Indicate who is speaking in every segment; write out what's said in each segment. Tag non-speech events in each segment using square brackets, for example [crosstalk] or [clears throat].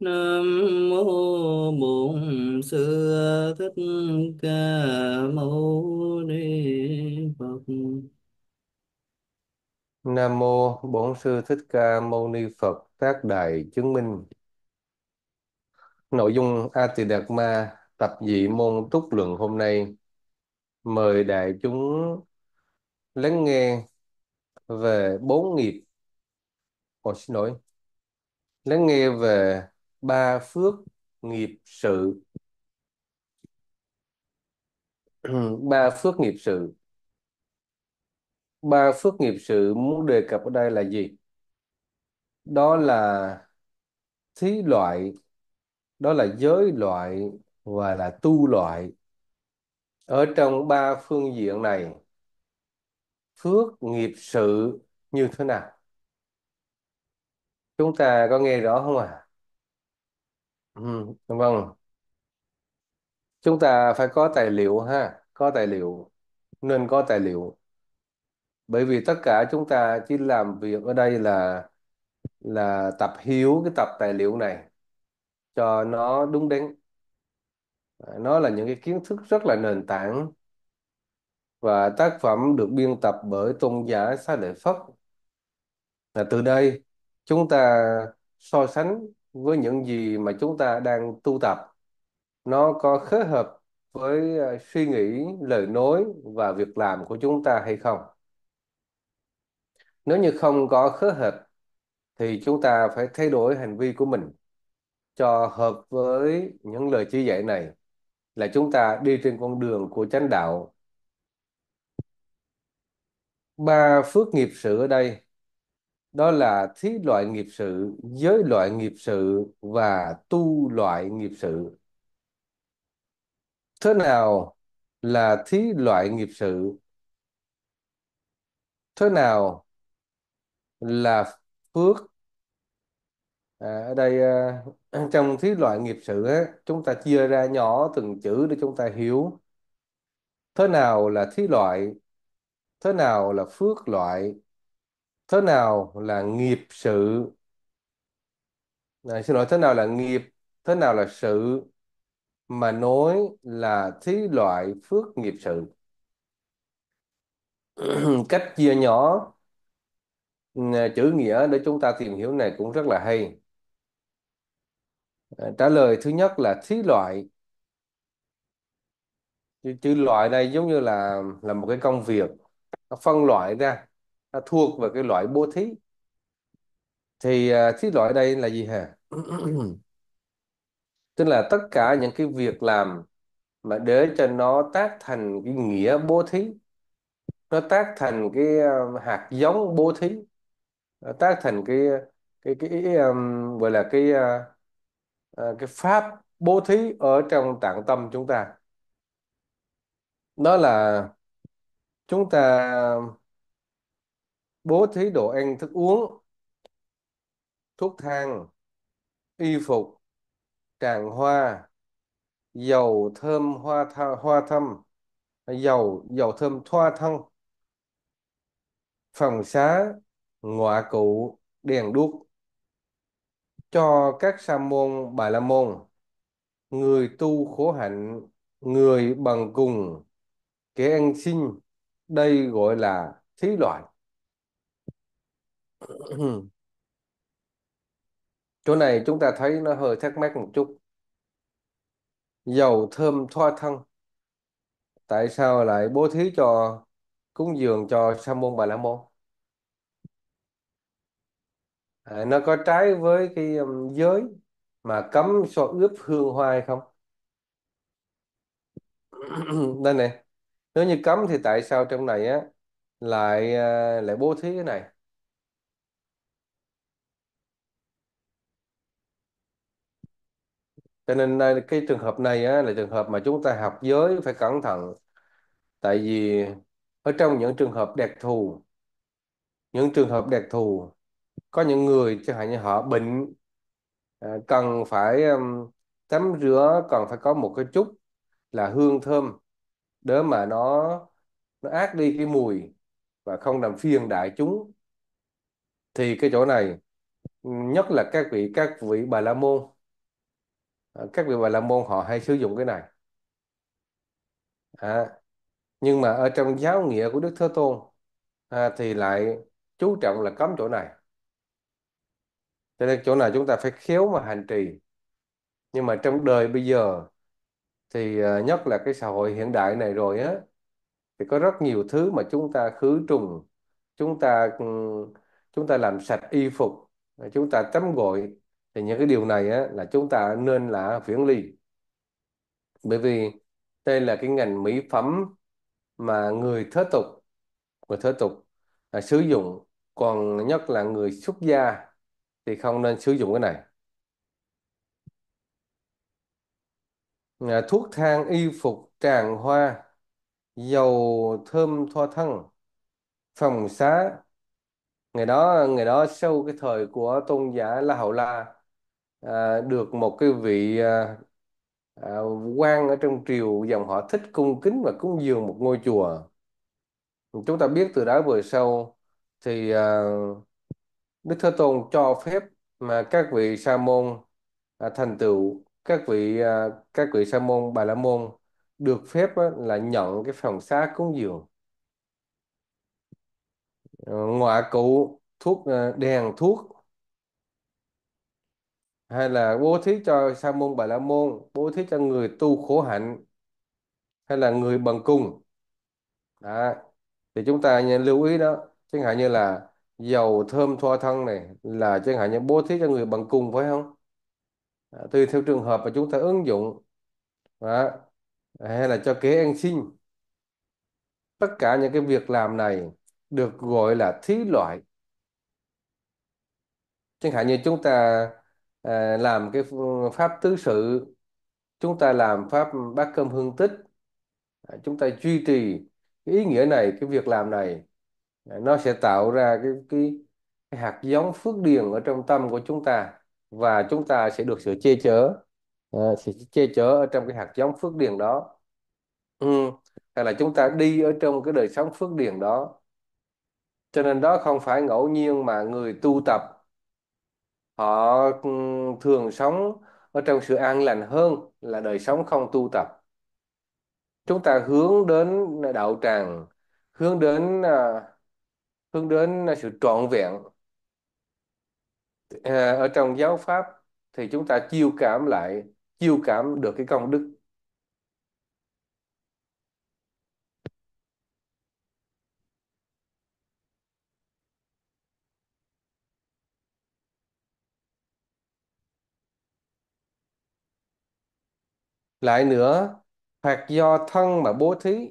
Speaker 1: Nam mô Bổn Sư Thích Ca Mâu Ni Phật.
Speaker 2: Nam mô Bổn Sư Thích Ca Mâu Ni Phật phát Đại Chứng Minh. Nội dung A Tỳ Đạt Ma tập dị môn túc luận hôm nay mời đại chúng lắng nghe về bốn nghiệp. Ồ xin lỗi. Lắng nghe về ba phước nghiệp sự [clears throat] ba phước nghiệp sự ba phước nghiệp sự muốn đề cập ở đây là gì đó là thí loại đó là giới loại và là tu loại ở trong ba phương diện này phước nghiệp sự như thế nào chúng ta có nghe rõ không ạ à? Ừ, vâng chúng ta phải có tài liệu ha có tài liệu nên có tài liệu bởi vì tất cả chúng ta chỉ làm việc ở đây là là tập hiểu cái tập tài liệu này cho nó đúng đắn à, nó là những cái kiến thức rất là nền tảng và tác phẩm được biên tập bởi tôn giả Xá Lợi Phất là từ đây chúng ta so sánh với những gì mà chúng ta đang tu tập nó có khớp hợp với ờ, suy nghĩ, lời nói và việc làm của chúng ta hay không. Nếu như không có khớp hợp thì chúng ta phải thay đổi hành vi của mình cho hợp với những lời chỉ dạy này là chúng ta đi trên con đường của chánh đạo. Ba phước nghiệp sự ở đây đó là thí loại nghiệp sự giới loại nghiệp sự và tu loại nghiệp sự thế nào là thí loại nghiệp sự thế nào là phước à, ở đây à, [clears throat] trong thí loại nghiệp sự á, chúng ta chia ra nhỏ từng chữ để chúng ta hiểu thế nào là thí loại thế nào là phước loại thế nào là nghiệp sự à, xin lỗi thế nào là nghiệp thế nào là sự mà nói là thí loại phước nghiệp sự [clears throat] cách chia nhỏ chữ nghĩa để chúng ta tìm hiểu này cũng rất là hay à, trả lời thứ nhất là thí loại chữ, loại này giống như là là một cái công việc nó phân loại ra nó thuộc vào cái loại bố thí thì à, thí loại đây là gì hả [clears throat] tức là tất cả những cái việc làm mà để cho nó tác thành cái nghĩa bố thí nó tác thành cái à, hạt giống bố thí nó tác thành cái cái cái um, gọi là cái uh, cái pháp bố thí ở trong tạng tâm chúng ta đó là chúng ta bố thí đồ ăn thức uống thuốc thang y phục tràng hoa dầu thơm hoa tha, hoa thâm dầu dầu thơm thoa thân phòng xá ngọa cụ đèn đuốc cho các sa môn bà la môn người tu khổ hạnh người bằng cùng kẻ ăn xin đây gọi là thí loại [clears throat] chỗ này chúng ta thấy nó hơi thắc mắc một chút dầu thơm thoa thân tại sao lại bố thí cho cúng dường cho sa môn bà la môn à, nó có trái với cái um, giới mà cấm so ướp hương hoa hay không [clears throat] đây này nếu như cấm thì tại sao trong này á lại uh, lại bố thí cái này cho nên à, cái trường hợp này á, là trường hợp mà chúng ta học giới phải cẩn thận tại vì ở trong những trường hợp đặc thù những trường hợp đặc thù có những người chẳng hạn như họ bệnh à, cần phải tắm rửa cần phải có một cái chút là hương thơm để mà nó nó ác đi cái mùi và không làm phiền đại chúng thì cái chỗ này nhất là các vị các vị bà la môn Ờ, các vị bà la môn họ hay sử dụng cái này à, nhưng mà ở trong giáo nghĩa của đức thế tôn à, thì lại chú trọng là cấm chỗ này cho nên chỗ này chúng ta phải khéo mà hành trì nhưng mà trong đời bây giờ thì à, nhất là cái xã hội hiện đại này rồi á thì có rất nhiều thứ mà chúng ta khử trùng chúng ta ừ, chúng ta làm sạch y phục chúng ta tắm gội thì những cái điều này á, là chúng ta nên là viễn ly bởi vì đây là cái ngành mỹ phẩm mà người thế tục người thế tục là sử dụng còn nhất là người xuất gia thì không nên sử dụng cái này thuốc thang y phục tràng hoa dầu thơm thoa thân phòng xá ngày đó ngày đó sau cái thời của tôn giả La Hầu La à, được một cái vị à, à, quan ở trong triều dòng họ thích cung kính và cúng dường một ngôi chùa chúng ta biết từ đó về sau thì à, Đức Thế Tôn cho phép mà các vị sa môn à, thành tựu các vị à, các vị sa môn bà la môn được phép á, là nhận cái phòng xá cúng dường ngoại ờ, ngọa cụ thuốc à, đèn thuốc hay là bố thí cho sa môn bà la môn bố thí cho người tu khổ hạnh hay là người bằng cùng đó. thì chúng ta nên lưu ý đó chẳng hạn như là dầu thơm thoa thân này là chẳng hạn như bố thí cho người bằng cùng phải không đó. tùy theo trường hợp mà chúng ta ứng dụng đó. hay là cho kế ăn xin tất cả những cái việc làm này được gọi là thí loại chẳng hạn như chúng ta Ờ, làm cái pháp tứ sự chúng ta làm pháp bát cơm hương tích ờ, chúng ta duy trì cái ý nghĩa này cái việc làm này ờ, nó sẽ tạo ra cái, cái cái hạt giống phước điền ở trong tâm của chúng ta và chúng ta sẽ được sự che chở sẽ che chở ở trong cái hạt giống phước điền đó ừ. hay là chúng ta đi ở trong cái đời sống phước điền đó cho nên đó không phải ngẫu nhiên mà người tu tập họ ừ, thường sống ở trong sự an lành hơn là đời sống không tu tập chúng ta hướng đến đạo tràng hướng đến à, hướng đến sự trọn vẹn à, ở trong giáo pháp thì chúng ta chiêu cảm lại chiêu cảm được cái công đức lại nữa hoặc do thân mà bố thí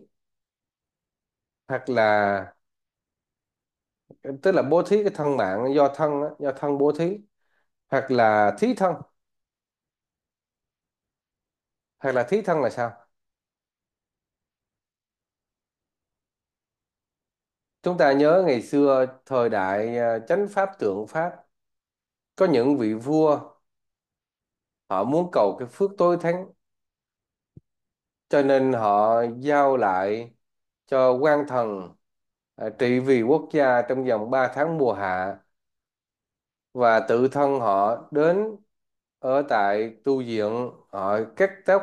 Speaker 2: hoặc là tức là bố thí cái thân mạng do thân do thân bố thí hoặc là thí thân hoặc là thí thân là sao chúng ta nhớ ngày xưa thời đại à, chánh pháp tượng pháp có những vị vua họ muốn cầu cái phước tối thắng cho nên họ giao lại cho quan thần à, trị vì quốc gia trong vòng 3 tháng mùa hạ và tự thân họ đến ở tại tu viện họ cắt tóc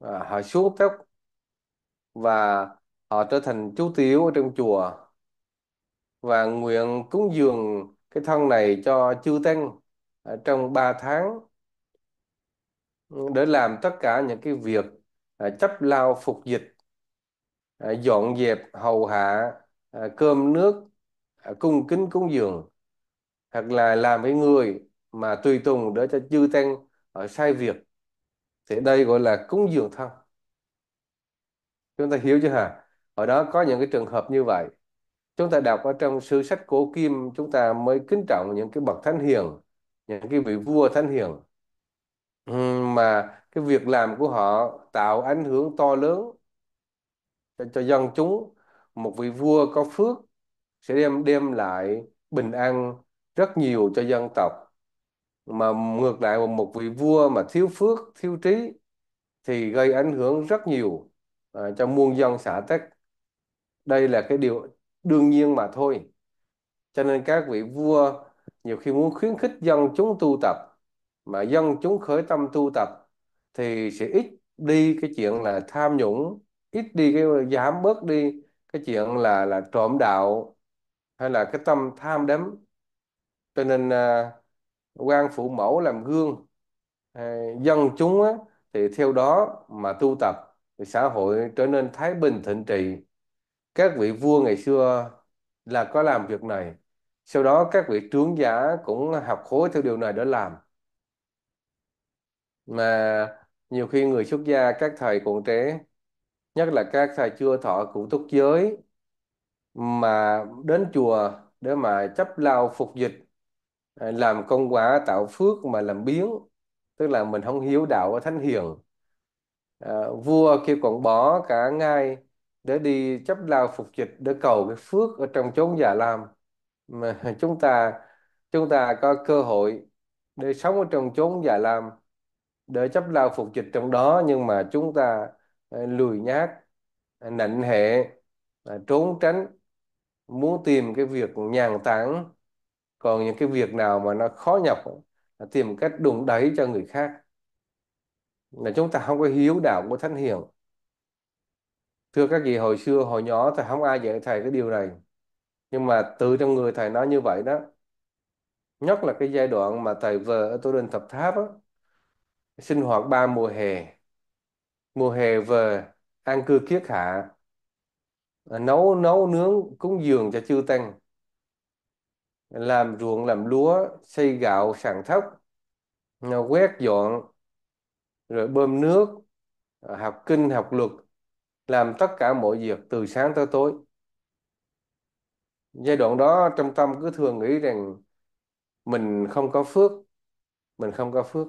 Speaker 2: à, họ xuống tóc và họ trở thành chú tiểu ở trong chùa và nguyện cúng dường cái thân này cho chư tăng trong 3 tháng để làm tất cả những cái việc À, chấp lao phục dịch à, dọn dẹp hầu hạ à, cơm nước cung kính cúng dường hoặc là làm với người mà tùy tùng để cho chư tăng ở sai việc thì đây gọi là cúng dường thân chúng ta hiểu chưa hả ở đó có những cái trường hợp như vậy chúng ta đọc ở trong sử sách cổ kim chúng ta mới kính trọng những cái bậc thánh hiền những cái vị vua thánh hiền mà cái việc làm của họ tạo ảnh hưởng to lớn cho, cho dân chúng một vị vua có phước sẽ đem đem lại bình an rất nhiều cho dân tộc mà ngược lại một vị vua mà thiếu phước thiếu trí thì gây ảnh hưởng rất nhiều à, cho muôn dân xã tắc đây là cái điều đương nhiên mà thôi cho nên các vị vua nhiều khi muốn khuyến khích dân chúng tu tập mà dân chúng khởi tâm tu tập thì sẽ ít đi cái chuyện là tham nhũng ít đi cái giảm bớt đi cái chuyện là là trộm đạo hay là cái tâm tham đắm cho nên à, quan phụ mẫu làm gương à, dân chúng thì theo đó mà tu tập thì xã hội trở nên thái bình thịnh trị các vị vua ngày xưa là có làm việc này sau đó các vị trưởng giả cũng học khối theo điều này để làm mà nhiều khi người xuất gia các thầy còn trẻ nhất là các thầy chưa thọ cụ túc giới mà đến chùa để mà chấp lao phục dịch à, làm công quả tạo phước mà làm biến tức là mình không hiếu đạo ở thánh hiền à, vua kia còn bỏ cả ngai để đi chấp lao phục dịch để cầu cái phước ở trong chốn già lam mà [laughs] chúng ta chúng ta có cơ hội để sống ở trong chốn già lam để chấp lao phục dịch trong đó nhưng mà chúng ta ờ, lười nhác ờ, nịnh hệ ờ, trốn tránh muốn tìm cái việc nhàn tản còn những cái việc nào mà nó khó nhọc tìm cách đụng đẩy cho người khác là chúng ta không có hiếu đạo của thánh hiền thưa các vị hồi xưa hồi nhỏ thầy không ai dạy thầy cái điều này nhưng mà từ trong người thầy nói như vậy đó nhất là cái giai đoạn mà thầy vừa ở tu đình thập tháp á sinh hoạt ba mùa hè mùa hè về an cư kiết hạ à, nấu nấu nướng cúng dường cho chư tăng làm ruộng làm lúa xây gạo sản thóc quét dọn rồi bơm nước à, học kinh học luật làm tất cả mọi việc từ sáng tới tối giai đoạn đó trong tâm cứ thường nghĩ rằng mình không có phước mình không có phước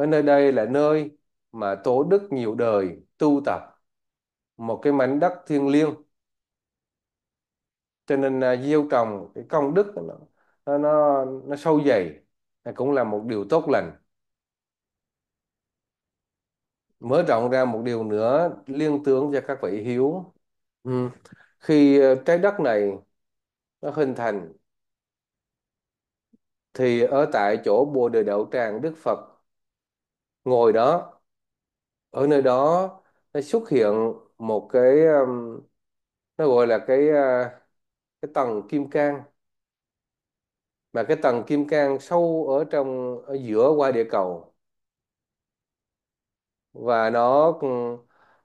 Speaker 2: ở nơi đây là nơi mà tổ đức nhiều đời tu tập một cái mảnh đất thiêng liêng cho nên à, gieo trồng cái công đức nó nó nó, nó sâu dày cũng là một điều tốt lành mở rộng ra một điều nữa liên tưởng cho các vị hiếu ừ. khi à, trái đất này nó hình thành thì ở tại chỗ Bồ Đề Đậu Tràng Đức Phật ngồi đó ở nơi đó nó xuất hiện một cái um, nó gọi là cái uh, cái tầng kim cang mà cái tầng kim cang sâu ở trong ở giữa qua địa cầu và nó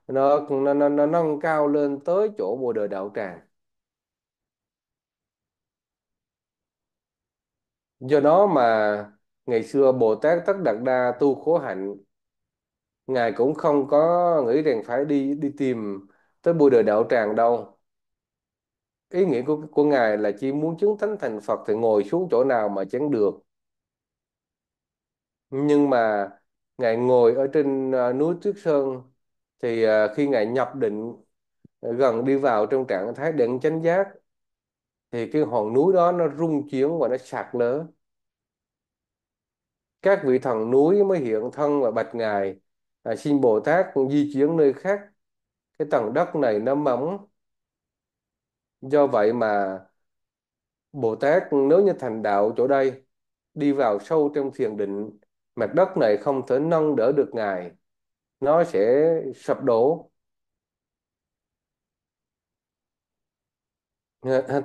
Speaker 2: nó nó nó, nó nâng cao lên tới chỗ bồ đề đạo tràng do đó mà ngày xưa Bồ Tát Tất Đạt Đa tu khổ hạnh ngài cũng không có nghĩ rằng phải đi đi tìm tới bùi đời đạo tràng đâu ý nghĩa của của ngài là chỉ muốn chứng thánh thành Phật thì ngồi xuống chỗ nào mà chẳng được nhưng mà ngài ngồi ở trên ờ, núi Tuyết Sơn thì ờ, khi ngài nhập định ờ, gần đi vào trong trạng thái định chánh giác thì cái hòn núi đó nó rung chuyển và nó sạt lở các vị thần núi mới hiện thân và bạch ngài à, xin Bồ Tát di chuyển nơi khác cái tầng đất này nó mỏng do vậy mà Bồ Tát nếu như thành đạo chỗ đây đi vào sâu trong thiền định mặt đất này không thể nâng đỡ được ngài nó sẽ sập đổ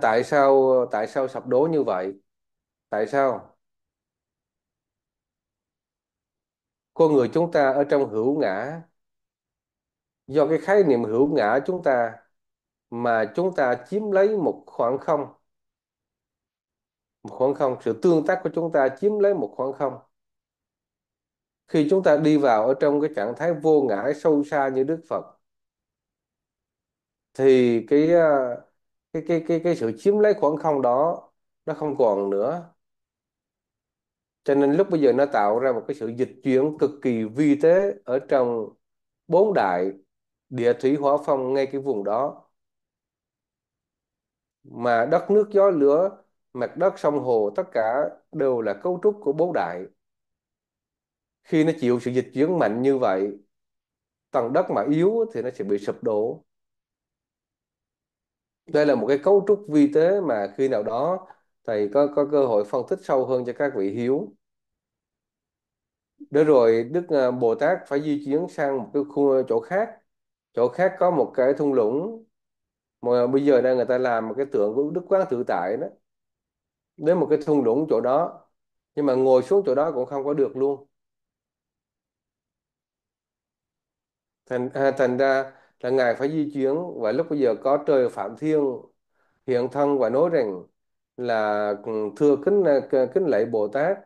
Speaker 2: tại sao tại sao sập đổ như vậy tại sao con người chúng ta ở trong hữu ngã do cái khái niệm hữu ngã chúng ta mà chúng ta chiếm lấy một khoảng không một khoảng không sự tương tác của chúng ta chiếm lấy một khoảng không khi chúng ta đi vào ở trong cái trạng thái vô ngã sâu xa như Đức Phật thì cái ờ, cái cái cái cái sự chiếm lấy khoảng không đó nó không còn nữa cho nên lúc bây giờ nó tạo ra một cái sự dịch chuyển cực kỳ vi tế ở trong bốn đại địa thủy hóa phong ngay cái vùng đó mà đất nước gió lửa mặt đất sông hồ tất cả đều là cấu trúc của bốn đại khi nó chịu sự dịch chuyển mạnh như vậy tầng đất mà yếu thì nó sẽ bị sụp đổ đây là một cái cấu trúc vi tế mà khi nào đó thầy có có cơ hội phân tích sâu hơn cho các vị hiếu để rồi đức à, bồ tát phải di chuyển sang một cái khu chỗ khác chỗ khác có một cái thung lũng mà bây giờ đang người ta làm một cái tượng của đức quán tự tại đó đến một cái thung lũng chỗ đó nhưng mà ngồi xuống chỗ đó cũng không có được luôn thành à, thành ra là ngài phải di chuyển và lúc bây giờ có trời phạm thiên hiện thân và nói rằng là ừ, thưa kính à, kính lạy Bồ Tát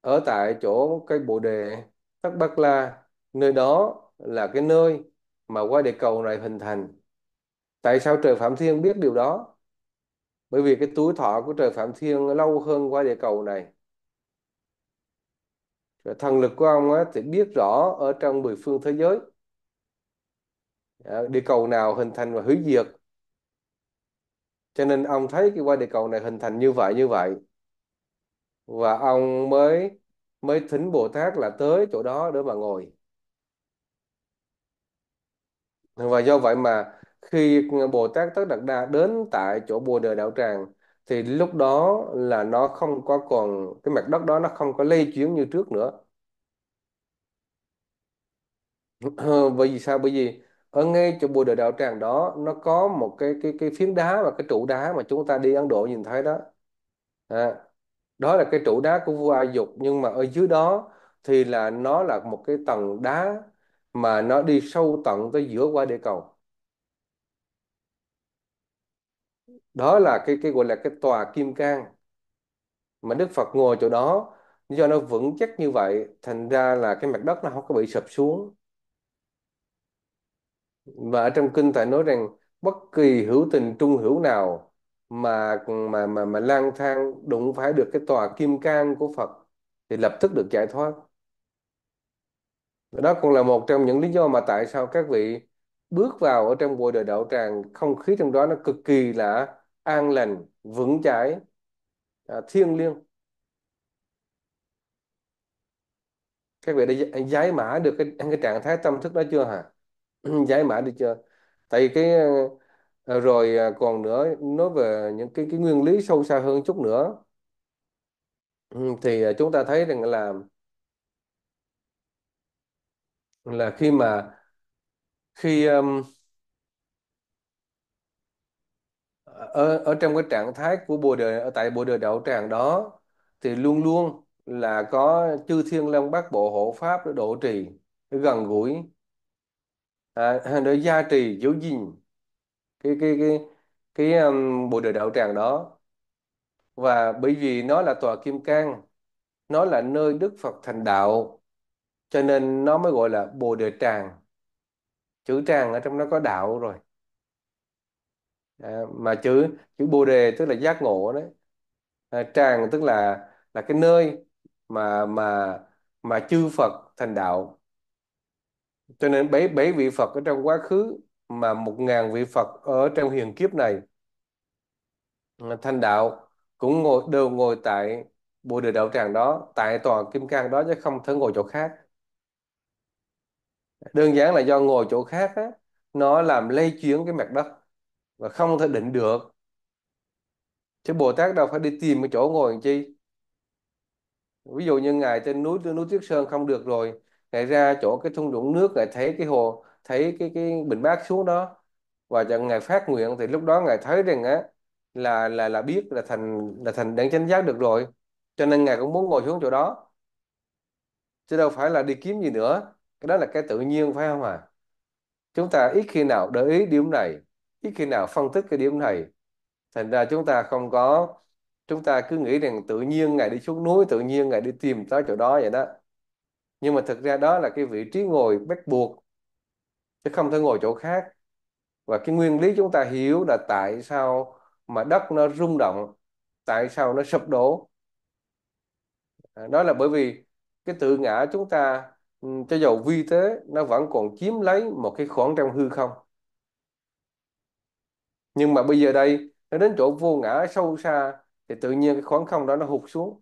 Speaker 2: ở tại chỗ cái Bồ đề Thất Bát La nơi đó là cái nơi mà qua địa cầu này hình thành tại sao trời Phạm Thiên biết điều đó bởi vì cái tuổi thọ của trời Phạm Thiên lâu hơn qua địa cầu này thần lực của ông ấy thì biết rõ ở trong mười phương thế giới dạ, địa cầu nào hình thành và hủy diệt cho nên ông thấy cái quả địa cầu này hình thành như vậy như vậy và ông mới mới thỉnh Bồ Tát là tới chỗ đó để mà ngồi và do vậy mà khi Bồ Tát Tất Đạt Đa đến tại chỗ Bồ Đề Đạo Tràng thì lúc đó là nó không có còn cái mặt đất đó nó không có lây chuyển như trước nữa [clears throat] bởi vì sao bởi vì ở ngay chỗ bùa đời đạo tràng đó nó có một cái cái cái phiến đá và cái trụ đá mà chúng ta đi Ấn Độ nhìn thấy đó à, đó là cái trụ đá của vua A Dục nhưng mà ở dưới đó thì là nó là một cái tầng đá mà nó đi sâu tận tới giữa quả địa cầu đó là cái cái gọi là cái tòa kim cang mà Đức Phật ngồi chỗ đó do nó vững chắc như vậy thành ra là cái mặt đất nó không có bị sập xuống và ở trong kinh thầy nói rằng bất kỳ hữu tình trung hữu nào mà mà mà mà lang thang đụng phải được cái tòa kim cang của Phật thì lập tức được giải thoát đó cũng là một trong những lý do mà tại sao các vị bước vào ở trong bồ đề đạo tràng không khí trong đó nó cực kỳ là an lành vững chãi à, thiêng liêng các vị đã giải mã được cái, cái trạng thái tâm thức đó chưa hả [clears throat] giải mã được chưa tại cái ờ, rồi à, còn nữa nói về những cái cái nguyên lý sâu xa hơn chút nữa ừ, thì à, chúng ta thấy rằng là là khi mà khi um, ở ở trong cái trạng thái của Bồ Đề ở tại Bồ Đề Đạo Tràng đó thì luôn luôn là có chư thiên long bát bộ hộ pháp độ trì gần gũi à, hơn gia trì giữ gìn cái cái cái cái um, bộ đội đạo tràng đó và bởi vì nó là tòa kim cang nó là nơi Đức Phật thành đạo cho nên nó mới gọi là bồ đề tràng chữ tràng ở trong nó có đạo rồi à, mà chữ chữ bồ đề tức là giác ngộ đấy à, tràng tức là là cái nơi mà mà mà chư Phật thành đạo cho nên bảy bảy vị Phật ở trong quá khứ mà một ngàn vị Phật ở trong hiền kiếp này thành đạo cũng ngồi đều ngồi tại Bồ đề đạo tràng đó tại tòa kim cang đó chứ không thể ngồi chỗ khác đơn giản là do ngồi chỗ khác á, nó làm lây chuyển cái mặt đất và không thể định được chứ Bồ Tát đâu phải đi tìm cái chỗ ngồi làm chi ví dụ như ngài trên núi trên núi Tuyết Sơn không được rồi chạy ra chỗ cái thung lũng nước ngài thấy cái hồ thấy cái cái bình bát xuống đó và chẳng ngài phát nguyện thì lúc đó ngài thấy rằng á là là là biết là thành là thành đang chánh giác được rồi cho nên ngài cũng muốn ngồi xuống chỗ đó chứ đâu phải là đi kiếm gì nữa cái đó là cái tự nhiên phải không à? chúng ta ít khi nào để ý điểm này ít khi nào phân tích cái điểm này thành ra chúng ta không có chúng ta cứ nghĩ rằng tự nhiên ngài đi xuống núi tự nhiên ngài đi tìm tới chỗ đó vậy đó nhưng mà thực ra đó là cái vị trí ngồi bắt buộc chứ không thể ngồi chỗ khác và cái nguyên lý chúng ta hiểu là tại sao mà đất nó rung động tại sao nó sụp đổ à, đó là bởi vì cái tự ngã chúng ta ừ, cho dầu vi thế nó vẫn còn chiếm lấy một cái khoảng trong hư không nhưng mà bây giờ đây nó đến chỗ vô ngã sâu xa thì tự nhiên cái khoảng không đó nó hụt xuống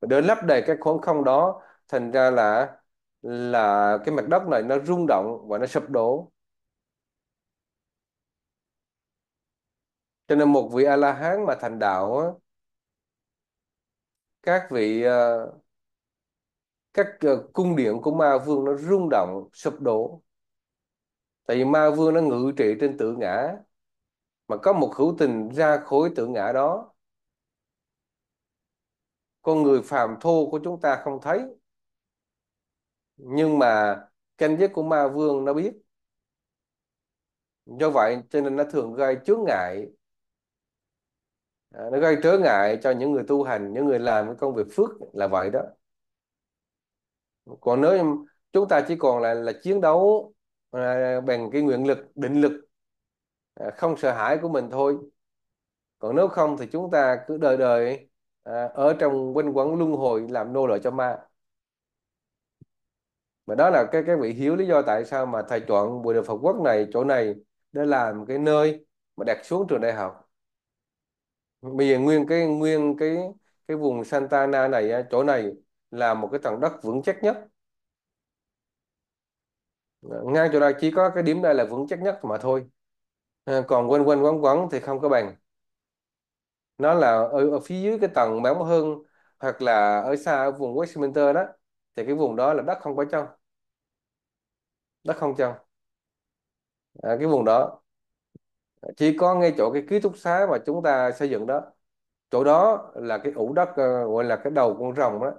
Speaker 2: để lấp đầy cái khoảng không đó thành ra là là cái mặt đất này nó rung động và nó sụp đổ cho nên một vị a la hán mà thành đạo á, các vị ờ, các ờ, cung điện của ma vương nó rung động sụp đổ tại vì ma vương nó ngự trị trên tự ngã mà có một hữu tình ra khối tự ngã đó con người phàm thô của chúng ta không thấy nhưng mà canh giới của ma vương nó biết do vậy cho nên nó thường gây chướng ngại à, nó gây trở ngại cho những người tu hành những người làm cái công việc phước là vậy đó còn nếu chúng ta chỉ còn là là chiến đấu à, bằng cái nguyện lực định lực à, không sợ hãi của mình thôi còn nếu không thì chúng ta cứ đời đời à, ở trong quanh quẩn luân hồi làm nô lệ cho ma mà đó là cái cái vị hiếu lý do tại sao mà thầy chọn buổi đường Phật quốc này chỗ này để làm cái nơi mà đặt xuống trường đại học bây giờ nguyên cái nguyên cái cái vùng Santana này chỗ này là một cái tầng đất vững chắc nhất ngang chỗ này chỉ có cái điểm đây là vững chắc nhất mà thôi à, còn quanh quanh quẩn quẩn thì không có bằng nó là ở, ở phía dưới cái tầng bán hơn hoặc là ở xa ở vùng Westminster đó thì cái vùng đó là đất không có trong đất không trong à, cái vùng đó chỉ có ngay chỗ cái ký túc xá mà chúng ta xây dựng đó chỗ đó là cái ủ đất ờ, gọi là cái đầu con rồng đó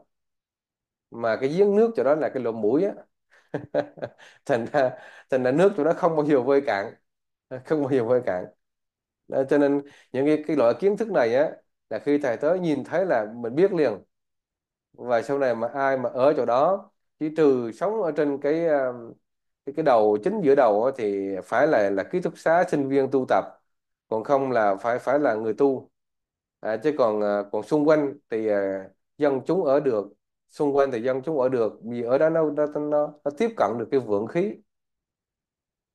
Speaker 2: mà cái giếng nước chỗ đó là cái lỗ mũi á [laughs] thành ra thành ra nước chỗ đó không bao giờ vơi cạn không bao giờ vơi cạn Đấy, ờ, cho nên những cái, cái loại kiến thức này á là khi thầy tới nhìn thấy là mình biết liền và sau này mà ai mà ở chỗ đó chỉ trừ sống ở trên cái ờ, cái, cái đầu chính giữa đầu á, thì phải là là ký túc xá sinh viên tu tập còn không là phải phải là người tu à, chứ còn ờ, còn xung quanh thì dân chúng ở được xung quanh thì dân chúng ở được vì ở đó nó nó, nó, nó tiếp cận được cái vượng khí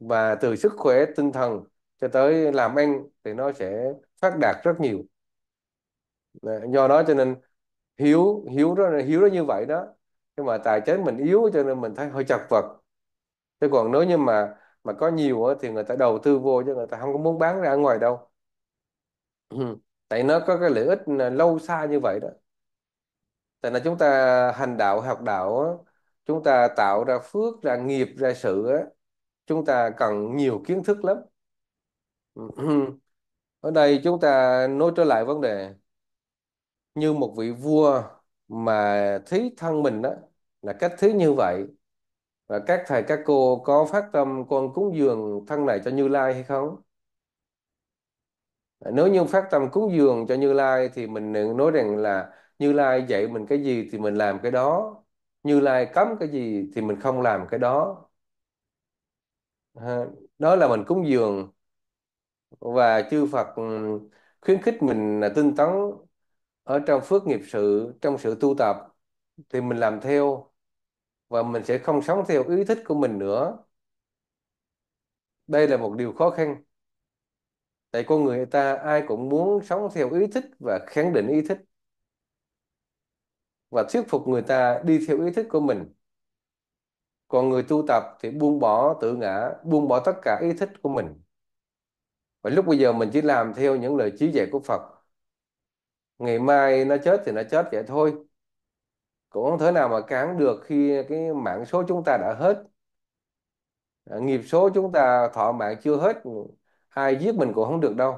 Speaker 2: và từ sức khỏe tinh thần cho tới làm ăn thì nó sẽ phát đạt rất nhiều do đó cho nên hiếu hiếu đó hiếu đó như vậy đó nhưng mà tài chính mình yếu cho nên mình thấy hơi chật vật chứ còn nếu như mà mà có nhiều thì người ta đầu tư vô chứ người ta không có muốn bán ra ngoài đâu [clears throat] tại nó có cái lợi ích lâu xa như vậy đó tại là chúng ta hành đạo học đạo chúng ta tạo ra phước ra nghiệp ra sự chúng ta cần nhiều kiến thức lắm [laughs] Ở đây chúng ta nói trở lại vấn đề như một vị vua mà thấy thân mình đó là cách thứ như vậy và các thầy các cô có phát tâm con cúng dường thân này cho Như Lai hay không? Nếu như phát tâm cúng dường cho Như Lai thì mình nói rằng là Như Lai dạy mình cái gì thì mình làm cái đó. Như Lai cấm cái gì thì mình không làm cái đó. Đó là mình cúng dường và chư Phật ừ, khuyến khích mình là tinh tấn ở trong phước nghiệp sự trong sự tu tập thì mình làm theo và mình sẽ không sống theo ý thích của mình nữa đây là một điều khó khăn tại con người ta ai cũng muốn sống theo ý thích và khẳng định ý thích và thuyết phục người ta đi theo ý thích của mình còn người tu tập thì buông bỏ tự ngã buông bỏ tất cả ý thích của mình và lúc bây giờ mình chỉ làm theo những lời trí dạy của Phật ngày mai nó chết thì nó chết vậy thôi cũng không thể nào mà cán được khi cái mạng số chúng ta đã hết à, nghiệp số chúng ta thọ mạng chưa hết ai giết mình cũng không được đâu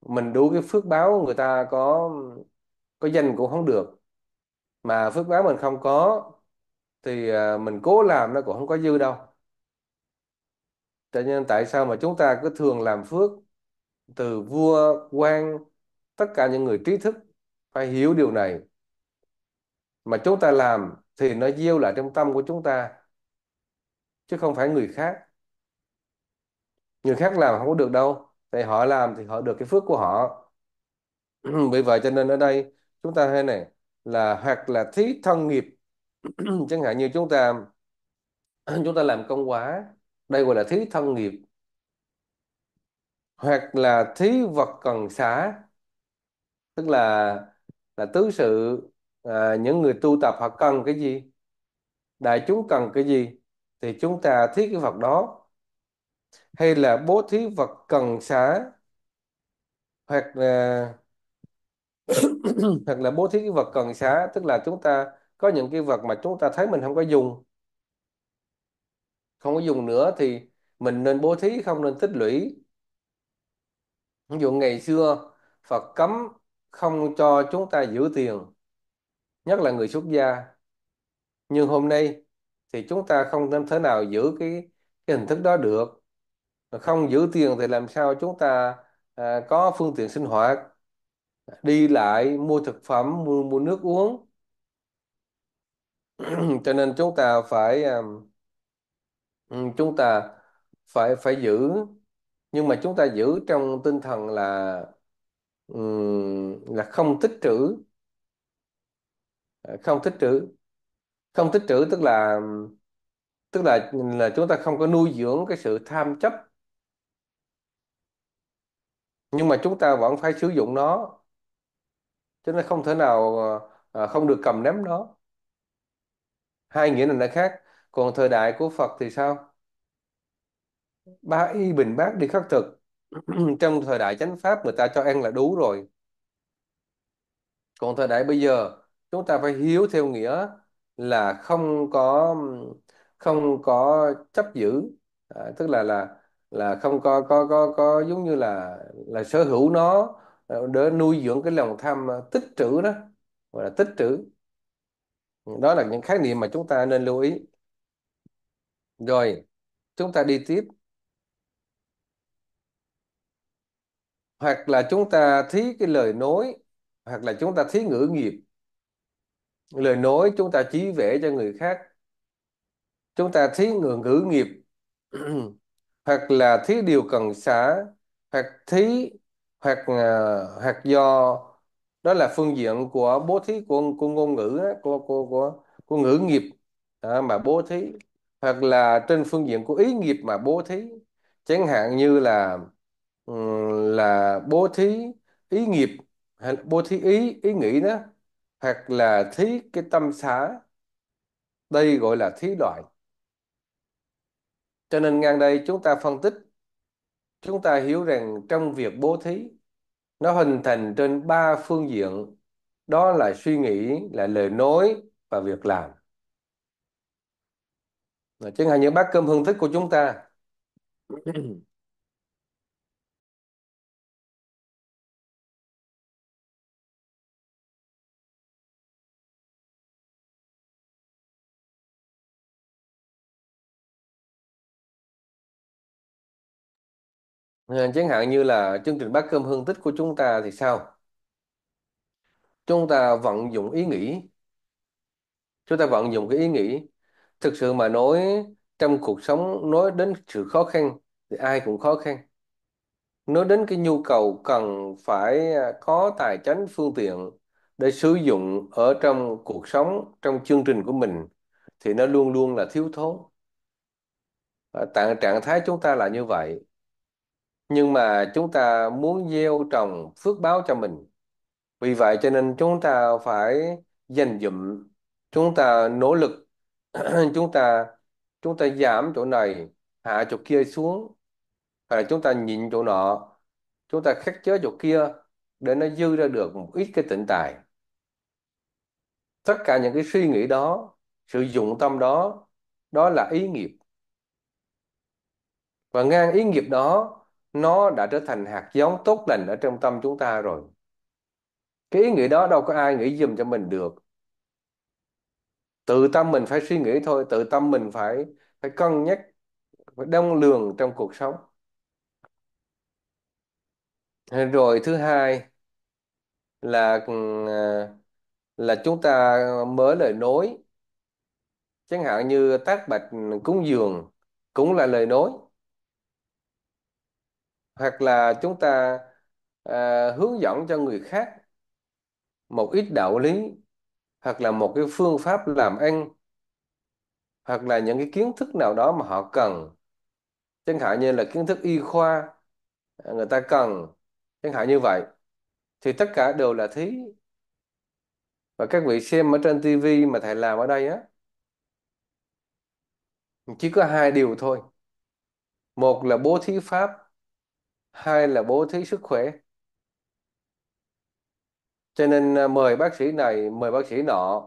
Speaker 2: mình đủ cái phước báo người ta có có danh cũng không được mà phước báo mình không có thì à, mình cố làm nó cũng không có dư đâu cho nên tại sao mà chúng ta cứ thường làm phước từ vua quan tất cả những người trí thức phải hiểu điều này mà chúng ta làm thì nó gieo lại trong tâm của chúng ta chứ không phải người khác người khác làm không có được đâu thì họ làm thì họ được cái phước của họ [clears throat] vì vậy cho nên ở đây chúng ta hay này là hoặc là thí thân nghiệp [clears throat] chẳng hạn như chúng ta [clears throat] chúng ta làm công quả đây gọi là thí thân nghiệp hoặc là thí vật cần xá tức là là tứ sự à, những người tu tập họ cần cái gì đại chúng cần cái gì thì chúng ta thí cái vật đó hay là bố thí vật cần xá hoặc là [coughs] hoặc là bố thí cái vật cần xá tức là chúng ta có những cái vật mà chúng ta thấy mình không có dùng không có dùng nữa thì mình nên bố thí không nên tích lũy ví dụ ngày xưa Phật cấm không cho chúng ta giữ tiền nhất là người xuất gia nhưng hôm nay thì chúng ta không nên thế nào giữ cái, cái hình thức đó được không giữ tiền thì làm sao chúng ta à, có phương tiện sinh hoạt đi lại mua thực phẩm mua, mua nước uống [clears throat] cho nên chúng ta phải à, Ừ, chúng ta phải phải giữ nhưng mà chúng ta giữ trong tinh thần là ừm, là không tích trữ à, không tích trữ không tích trữ tức là tức là là chúng ta không có nuôi dưỡng cái sự tham chấp nhưng mà chúng ta vẫn phải sử dụng nó chứ nó không thể nào à, không được cầm nắm nó hai nghĩa là nó khác còn thời đại của Phật thì sao ba y bình bác đi khắc thực [clears throat] trong thời đại chánh pháp người ta cho ăn là đủ rồi còn thời đại bây giờ chúng ta phải hiếu theo nghĩa là không có không có chấp giữ à, tức là là là không có có có có giống như là là sở hữu nó à, để nuôi dưỡng cái lòng tham tích trữ đó gọi là tích trữ đó là những khái niệm mà chúng ta nên lưu ý rồi, chúng ta đi tiếp. Hoặc là chúng ta thí cái lời nói, hoặc là chúng ta thí ngữ nghiệp. Lời nói chúng ta chí vẽ cho người khác. Chúng ta thí ngữ, ngữ nghiệp, [clears throat] hoặc là thí điều cần xả, hoặc thí, hoặc à, hoặc do đó là phương diện của bố thí của của ngôn ngữ của của của của ngữ nghiệp à, mà bố thí hoặc là trên phương diện của ý nghiệp mà bố thí chẳng hạn như là ừ, là bố thí ý nghiệp hay bố thí ý ý nghĩ đó hoặc là thí cái tâm xá, đây gọi là thí loại cho nên ngang đây chúng ta phân tích chúng ta hiểu rằng trong việc bố thí nó hình thành trên ba phương diện đó là suy nghĩ là lời nói và việc làm chẳng hạn như bát cơm hương thức của chúng ta
Speaker 1: dạ, chẳng hạn như là chương trình bát cơm hương tích của chúng ta thì
Speaker 2: sao chúng ta vận dụng ý nghĩ chúng ta vận dụng cái ý nghĩ thực sự mà nói trong cuộc sống nói đến sự khó khăn thì ai cũng khó khăn nói đến cái nhu cầu cần phải à, có tài chính phương tiện để sử dụng ở trong cuộc sống trong chương trình của mình thì nó luôn luôn là thiếu thốn à, tạng trạng thái chúng ta là như vậy nhưng mà chúng ta muốn gieo trồng phước báo cho mình vì vậy cho nên chúng ta phải dành dụm chúng ta nỗ lực [clears throat] chúng ta chúng ta giảm chỗ này hạ chỗ kia xuống hay là chúng ta nhịn chỗ nọ chúng ta khắc chế chỗ kia để nó dư ra được một ít cái tịnh tài tất cả những cái suy nghĩ đó sự dụng tâm đó đó là ý nghiệp và ngang ý nghiệp đó nó đã trở thành hạt giống tốt lành ở trong tâm chúng ta rồi cái ý nghĩ đó đâu có ai nghĩ giùm cho mình được tự tâm mình phải suy nghĩ thôi tự tâm mình phải phải cân nhắc phải đông lường trong cuộc sống rồi thứ hai là ừ, à, là chúng ta mới lời nói chẳng hạn như tác bạch cúng dường cũng là lời nói hoặc là chúng ta à, hướng dẫn cho người khác một ít đạo lý hoặc là một cái phương pháp làm ăn hoặc là những cái kiến thức nào đó mà họ cần chẳng hạn như là kiến thức y khoa à, người ta cần chẳng hạn như vậy thì tất cả đều là thí và các vị xem ở trên tivi mà thầy làm ở đây á chỉ có hai điều thôi một là bố thí pháp hai là bố thí sức khỏe cho nên à, mời bác sĩ này mời bác sĩ nọ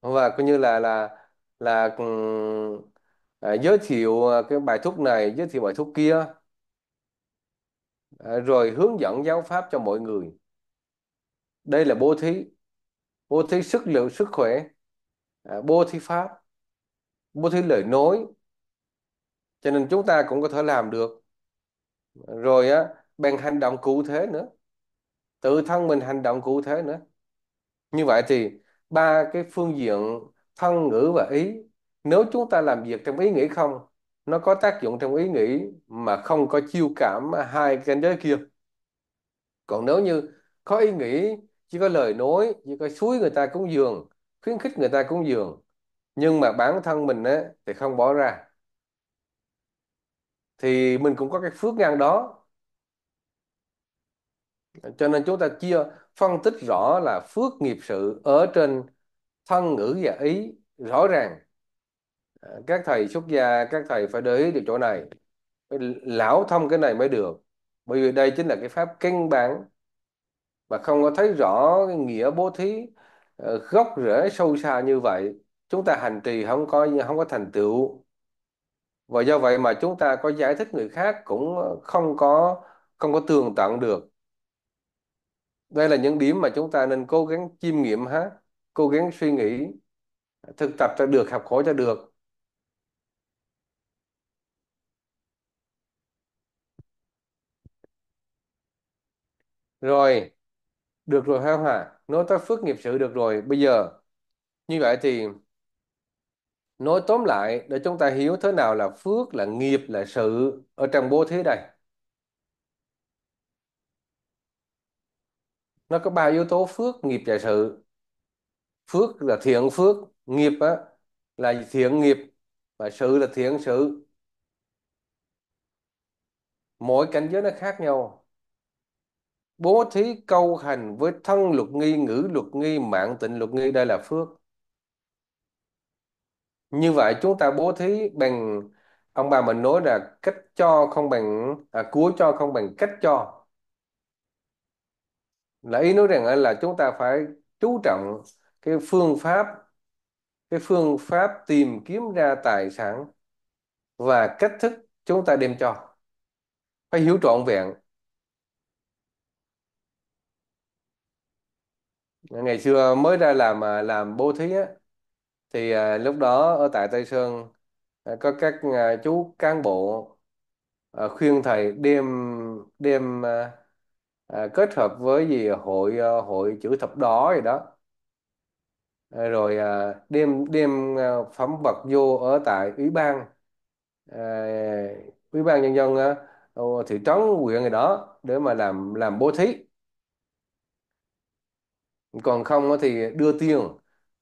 Speaker 2: và coi như là là là à, giới thiệu à, cái bài thuốc này giới thiệu bài thuốc kia à, rồi hướng dẫn giáo pháp cho mọi người đây là bố thí bố thí sức lượng sức khỏe à, bố thí pháp bố thí lời nói cho nên chúng ta cũng có thể làm được rồi á bằng hành động cụ thể nữa tự thân mình hành động cụ thể nữa như vậy thì ba cái phương diện thân ngữ và ý nếu chúng ta làm việc trong ý nghĩ không nó có tác dụng trong ý nghĩ mà không có chiêu cảm hai cái giới kia còn nếu như có ý nghĩ chỉ có lời nói chỉ có suối người ta cúng dường khuyến khích người ta cúng dường nhưng mà bản thân mình á, thì không bỏ ra thì mình cũng có cái phước ngang đó cho nên chúng ta chia phân tích rõ là phước nghiệp sự ở trên thân ngữ và ý rõ ràng à, các thầy xuất gia các thầy phải để ý được chỗ này lão thông cái này mới được bởi vì đây chính là cái pháp căn bản mà không có thấy rõ cái nghĩa bố thí ờ, gốc rễ sâu xa như vậy chúng ta hành trì không có không có thành tựu và do vậy mà chúng ta có giải thích người khác cũng không có không có tường tận được đây là những điểm mà chúng ta nên cố gắng chiêm nghiệm ha cố gắng suy nghĩ thực tập cho được học hỏi cho được rồi được rồi ha hả nói tới phước nghiệp sự được rồi bây giờ như vậy thì nói tóm lại để chúng ta hiểu thế nào là phước là nghiệp là sự ở trong bố thí đây nó có ba yếu tố phước nghiệp và sự phước là thiện phước nghiệp á, là thiện nghiệp và sự là thiện sự mỗi cảnh giới nó khác nhau bố thí câu hành với thân luật nghi ngữ luật nghi mạng tịnh luật nghi đây là phước như vậy chúng ta bố thí bằng ông bà mình nói là cách cho không bằng à, cúi cho không bằng cách cho là ý nói rằng là chúng ta phải chú trọng cái phương pháp cái phương pháp tìm kiếm ra tài sản và cách thức chúng ta đem cho phải hiểu trọn vẹn ngày xưa mới ra làm à, làm bố thí á thì à, lúc đó ở tại Tây Sơn à, có các chú cán bộ khuyên thầy đem đem à, à, kết hợp với gì hội ờ, hội chữ thập đỏ gì đó À, rồi à, đem đem à, phẩm vật vô ở tại ủy ban à, ủy ban nhân dân à, ờ, thị trấn huyện gì đó để mà làm làm bố thí còn không á thì đưa tiền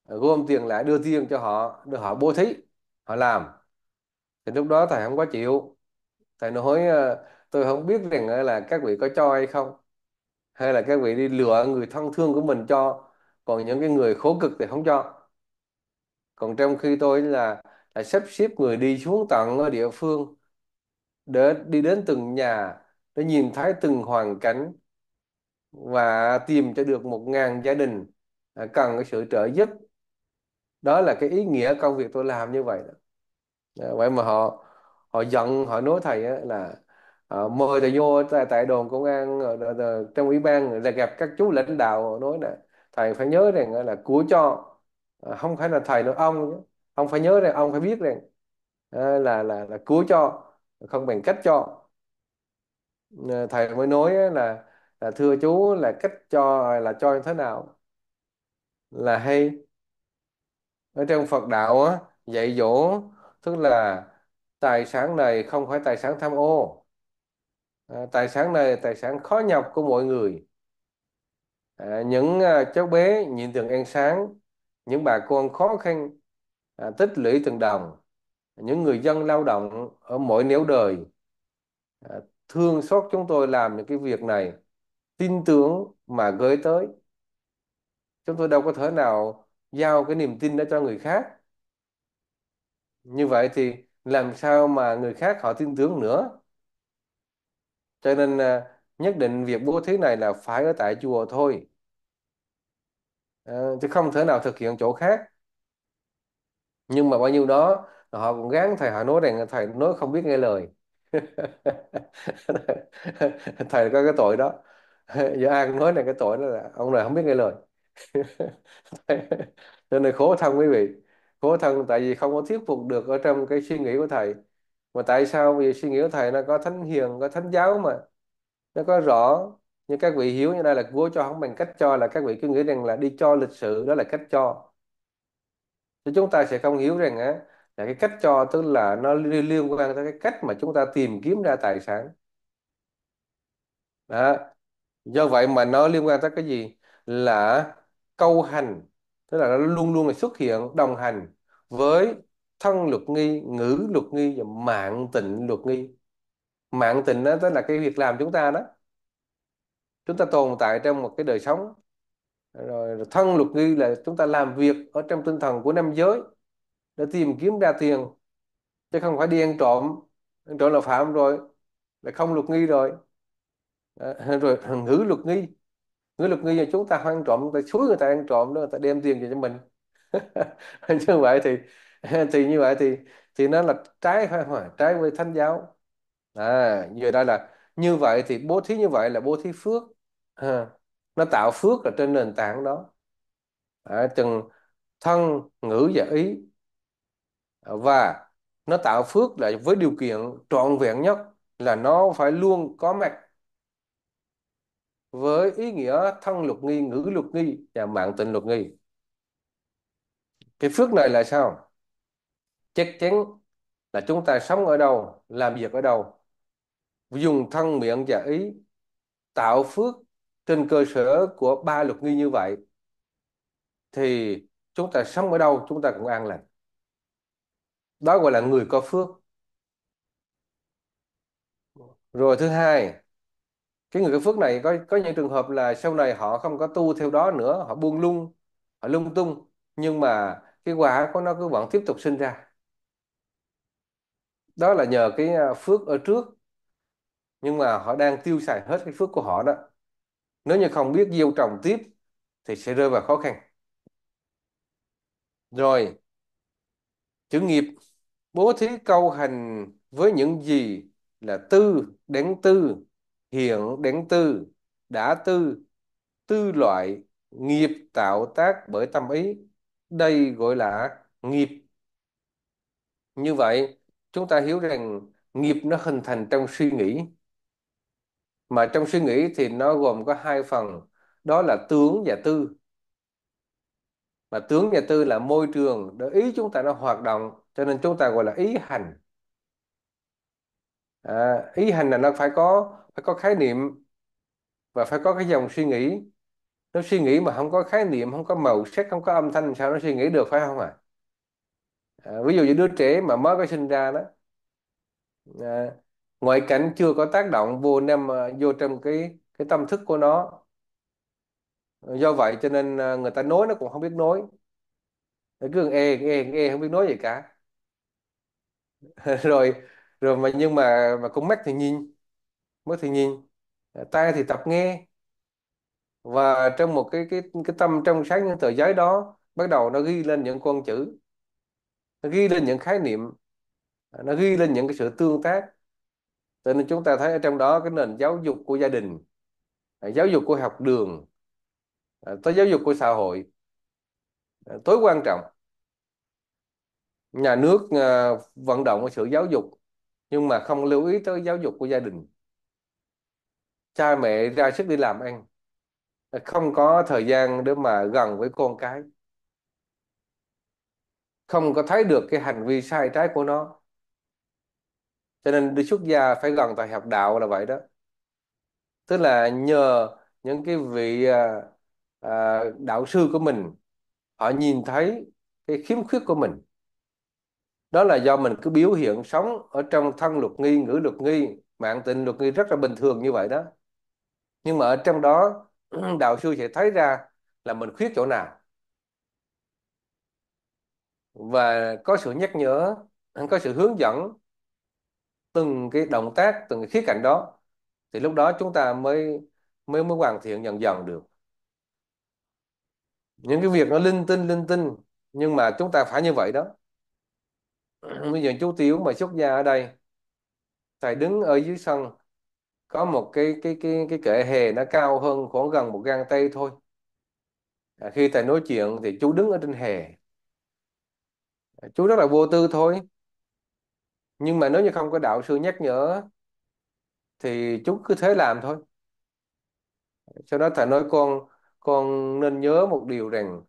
Speaker 2: à, gom tiền lại đưa tiền cho họ để họ bố thí họ làm thì lúc đó thầy không có chịu thầy nói à, tôi không biết rằng là các vị có cho hay không hay là các vị đi lựa người thân thương của mình cho còn những cái người khổ cực thì không cho còn trong khi tôi là là sắp xếp người đi xuống tận ở địa phương để đi đến từng nhà để nhìn thấy từng hoàn cảnh và tìm cho được một ngàn gia đình à, cần cái sự trợ giúp đó là cái ý nghĩa công việc tôi làm như vậy đó. À, vậy mà họ họ giận họ nói thầy là Ờ, mời thầy vô tại, tại đồn công an ở- ở- ở- trong ủy ban là gặp các chú lãnh đạo nói là thầy phải nhớ rằng là của cho ờ, không phải là thầy nói ông ông phải nhớ rằng ông phải biết rằng là là là cứu cho không bằng cách cho ờ, thầy mới nói là, là thưa chú là cách cho là cho như thế nào là hay ở trong Phật đạo dạy dỗ tức là tài sản này không phải tài sản tham ô À, tài sản này là tài sản khó nhọc của mọi người à, những à, cháu bé nhìn từng ăn sáng những bà con khó khăn à, tích lũy từng đồng những người dân lao động ở mọi nẻo đời à, thương xót chúng tôi làm những cái việc này tin tưởng mà gửi tới chúng tôi đâu có thể nào giao cái niềm tin đó cho người khác như vậy thì làm sao mà người khác họ tin tưởng nữa cho nên à, nhất định việc bố thí này là phải ở tại chùa thôi ờ, chứ không thể nào thực hiện chỗ khác nhưng mà bao nhiêu đó họ cũng gán thầy họ nói rằng thầy nói không biết nghe lời [laughs] thầy có cái tội đó giờ [laughs] ai nói này cái tội đó là ông này không biết nghe lời [laughs] cho nên khổ thân quý vị khổ thân tại vì không có thuyết phục được ở trong cái suy nghĩ của thầy mà tại sao vì suy nghĩ của thầy nó có thánh hiền có thánh giáo mà nó có rõ nhưng các vị hiếu như đây là vua cho không bằng cách cho là các vị cứ nghĩ rằng là đi cho lịch sự đó là cách cho thì chúng ta sẽ không hiểu rằng á là cái cách cho tức là nó liên quan tới cái cách mà chúng ta tìm kiếm ra tài sản đó. do vậy mà nó liên quan tới cái gì là câu hành tức là nó luôn luôn là xuất hiện đồng hành với thân luật nghi ngữ luật nghi và mạng tịnh luật nghi mạng tịnh đó tức là cái việc làm chúng ta đó chúng ta tồn tại trong một cái đời sống rồi thân luật nghi là chúng ta làm việc ở trong tinh thần của nam giới để tìm kiếm ra tiền chứ không phải đi ăn trộm ăn trộm là phạm rồi là không luật nghi rồi [laughs] rồi [laughs] ngữ luật nghi ngữ luật nghi là chúng ta ăn trộm người ta suối người ta ăn trộm đó người ta đem tiền về cho mình [laughs] như vậy thì [laughs] thì như vậy thì thì nó là trái hoài hoài trái với thánh giáo à như đây là như vậy thì bố thí như vậy là bố thí phước à, nó tạo phước ở trên nền tảng đó à, từng thân ngữ và ý và nó tạo phước là với điều kiện trọn vẹn nhất là nó phải luôn có mặt với ý nghĩa thân luật nghi ngữ luật nghi và mạng tịnh luật nghi cái phước này là sao chắc chắn là chúng ta sống ở đâu làm việc ở đâu dùng thân miệng và ý tạo phước trên cơ sở của ba luật nghi như vậy thì chúng ta sống ở đâu chúng ta cũng an lành đó gọi là người có phước rồi thứ hai cái người có phước này có có những trường hợp là sau này họ không có tu theo đó nữa họ buông lung họ lung tung nhưng mà cái quả của nó cứ vẫn tiếp tục sinh ra đó là nhờ cái à, phước ở trước nhưng mà họ đang tiêu xài hết cái phước của họ đó nếu như không biết gieo trồng tiếp thì sẽ rơi vào khó khăn rồi chữ nghiệp bố thí câu hành với những gì là tư đến tư hiện đến tư đã tư tư loại nghiệp tạo tác bởi tâm ý đây gọi là nghiệp như vậy chúng ta hiểu rằng nghiệp nó hình thành trong suy nghĩ mà trong suy nghĩ thì nó gồm có hai phần đó là tướng và tư mà tướng và tư là môi trường để ý chúng ta nó hoạt động cho nên chúng ta gọi là ý hành à, ý hành là nó phải có phải có khái niệm và phải có cái dòng suy nghĩ nó suy nghĩ mà không có khái niệm không có màu sắc không có âm thanh sao nó suy nghĩ được phải không ạ à? à, ví dụ như đứa trẻ mà mới có sinh ra đó à, ngoại cảnh chưa có tác động vô nằm à, vô trong cái cái tâm thức của nó do vậy cho nên à, người ta nói nó cũng không biết nói nó cứ e e e không biết nói gì cả [laughs] rồi rồi mà nhưng mà mà con mắt thì nhìn mắt thì nhìn à, tai thì tập nghe và trong một cái cái cái tâm trong sáng những tờ giấy đó bắt đầu nó ghi lên những con chữ nó ghi lên những khái niệm nó ghi lên những cái sự tương tác cho nên chúng ta thấy ở trong đó cái nền giáo dục của gia đình à, giáo dục của học đường à, tới giáo dục của xã hội à, tối quan trọng nhà nước vận động sự giáo dục nhưng mà không lưu ý tới giáo dục của gia đình cha mẹ ra sức đi làm ăn không có thời gian để mà gần với con cái không có thấy được cái hành vi sai trái của nó cho nên đi xuất gia phải gần tại học đạo là vậy đó tức là nhờ những cái vị à, à, đạo sư của mình họ nhìn thấy cái khiếm khuyết của mình đó là do mình cứ biểu hiện sống ở trong thân luật nghi ngữ luật nghi mạng tịnh luật nghi rất là bình thường như vậy đó nhưng mà ở trong đó [clears throat] đạo sư sẽ thấy ra là mình khuyết chỗ nào và có sự nhắc nhở có sự hướng dẫn từng cái động tác từng cái khía cạnh đó thì lúc đó chúng ta mới mới mới hoàn thiện dần dần được những cái việc nó linh tinh linh tinh nhưng mà chúng ta phải như vậy đó bây giờ chú tiểu mà xuất gia ở đây thầy đứng ở dưới sân có một cái cái cái cái kệ hè nó cao hơn khoảng gần một gang tay thôi à, khi thầy nói chuyện thì chú đứng ở trên hè chú rất là vô tư thôi nhưng mà nếu như không có đạo sư nhắc nhở thì chú cứ thế làm thôi sau đó thầy nói con con nên nhớ một điều rằng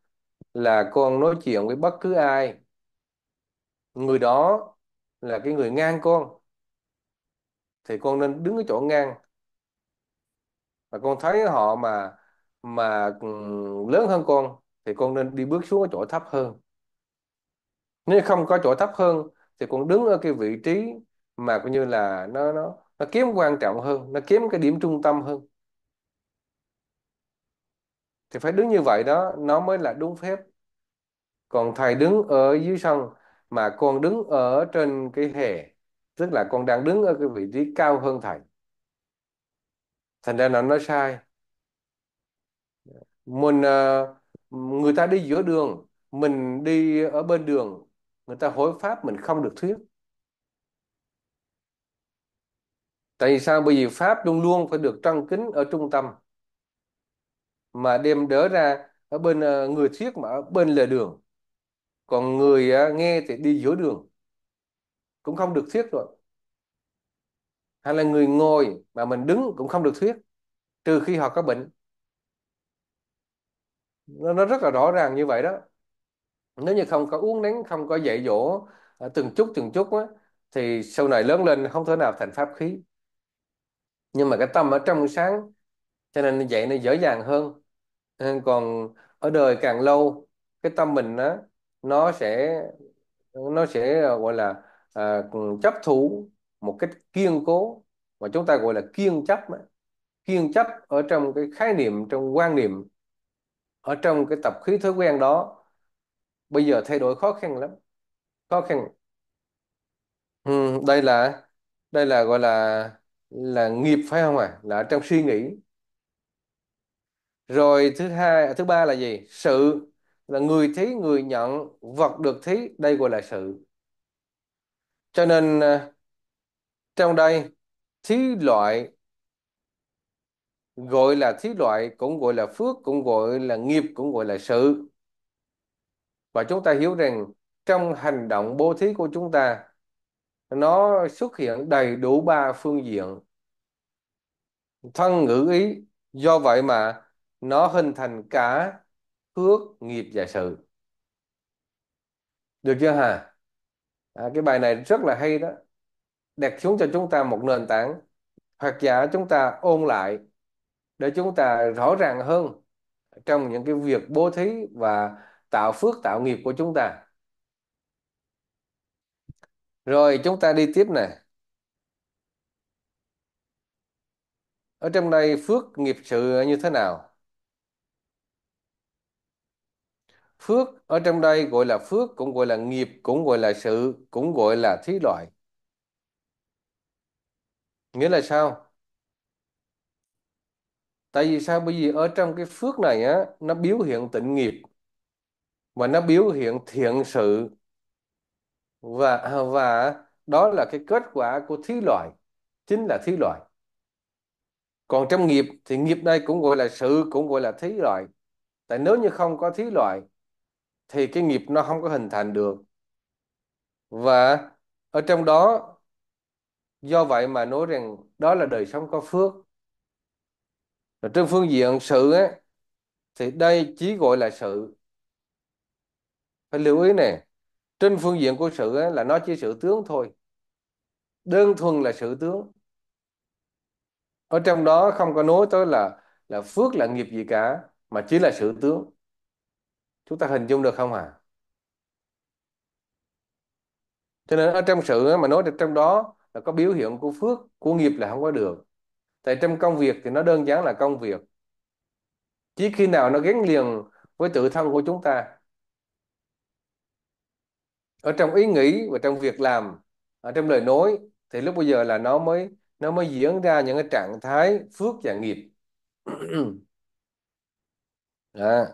Speaker 2: là con nói chuyện với bất cứ ai người đó là cái người ngang con thì con nên đứng ở chỗ ngang và con thấy họ mà mà lớn hơn con thì con nên đi bước xuống ở chỗ thấp hơn nếu không có chỗ thấp hơn thì cũng đứng ở cái vị trí mà coi như là nó nó nó kiếm quan trọng hơn nó kiếm cái điểm trung tâm hơn thì phải đứng như vậy đó nó mới là đúng phép còn thầy đứng ở dưới sông mà con đứng ở trên cái hè tức là con đang đứng ở cái vị trí cao hơn thầy thành ra nó nó sai mình ờ, người ta đi giữa đường mình đi ở bên đường người ta hỏi pháp mình không được thuyết tại vì sao bởi vì pháp luôn luôn phải được trăng kính ở trung tâm mà đem đỡ ra ở bên ờ, người thuyết mà ở bên lề đường còn người ờ, nghe thì đi giữa đường cũng không được thuyết rồi hay là người ngồi mà mình đứng cũng không được thuyết trừ khi họ có bệnh nó, nó rất là rõ ràng như vậy đó nếu như không có uốn nắn không có dạy dỗ ờ, từng chút từng chút á thì sau này lớn lên không thể nào thành pháp khí nhưng mà cái tâm ở trong sáng cho nên như vậy nó dễ dàng hơn ờ, còn ở đời càng lâu cái tâm mình á nó sẽ nó sẽ ờ, gọi là à, chấp thủ một cách kiên cố mà chúng ta gọi là kiên chấp á. kiên chấp ở trong cái khái niệm trong quan niệm ở trong cái tập khí thói quen đó bây giờ thay đổi khó khăn lắm khó khăn ừ, đây là đây là gọi là là nghiệp phải không ạ à? là trong suy nghĩ rồi thứ hai thứ ba là gì sự là người thấy người nhận vật được thấy đây gọi là sự cho nên à, trong đây thí loại gọi là thí loại cũng gọi là phước cũng gọi là nghiệp cũng gọi là sự và chúng ta hiểu rằng trong hành động bố thí của chúng ta nó xuất hiện đầy đủ ba phương diện thân ngữ ý do vậy mà nó hình thành cả phước nghiệp và sự được chưa hả à, cái bài này rất là hay đó đặt xuống cho chúng ta một nền tảng hoặc giả chúng ta ôn lại để chúng ta rõ ràng hơn trong những cái việc bố thí và tạo phước tạo nghiệp của chúng ta rồi chúng ta đi tiếp nè ở trong đây phước nghiệp sự như thế nào phước ở trong đây gọi là phước cũng gọi là nghiệp cũng gọi là sự cũng gọi là thí loại nghĩa là sao tại vì sao bởi vì ở trong cái phước này á nó biểu hiện tịnh nghiệp mà nó biểu hiện thiện sự và và đó là cái kết quả của thí loại chính là thí loại còn trong nghiệp thì nghiệp đây cũng gọi là sự cũng gọi là thí loại tại nếu như không có thí loại thì cái nghiệp nó không có hình thành được và ở trong đó do vậy mà nói rằng đó là đời sống có phước ở trên phương diện sự ấy, thì đây chỉ gọi là sự phải lưu ý này trên phương diện của sự ấy, là nó chỉ sự tướng thôi đơn thuần là sự tướng ở trong đó không có nói tới là là phước là nghiệp gì cả mà chỉ là sự tướng chúng ta hình dung được không à cho nên ở trong sự ấy, mà nói được trong đó là có biểu hiện của phước của nghiệp là không có được tại trong công việc thì nó đơn giản là công việc chỉ khi nào nó gắn liền với tự thân của chúng ta ở trong ý nghĩ và trong việc làm ở trong lời nói thì lúc bây giờ là nó mới nó mới diễn ra những cái trạng thái phước và nghiệp [clears throat] à.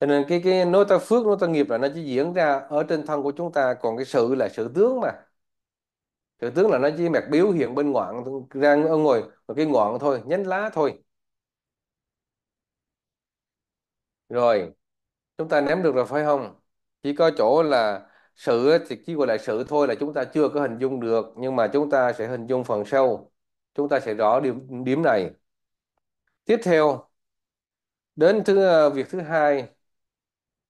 Speaker 2: cho nên cái cái nói ta phước nói ta nghiệp là nó chỉ diễn ra ở trên thân của chúng ta còn cái sự là sự tướng mà sự tướng là nó chỉ mẹt biểu hiện bên ngoạn ra ngồi một cái ngoạn thôi nhánh lá thôi rồi chúng ta ném được rồi phải không chỉ có chỗ là sự thì chỉ gọi là sự thôi là chúng ta chưa có hình dung được nhưng mà chúng ta sẽ hình dung phần sau chúng ta sẽ rõ điểm điểm này tiếp theo đến thứ ờ, việc thứ hai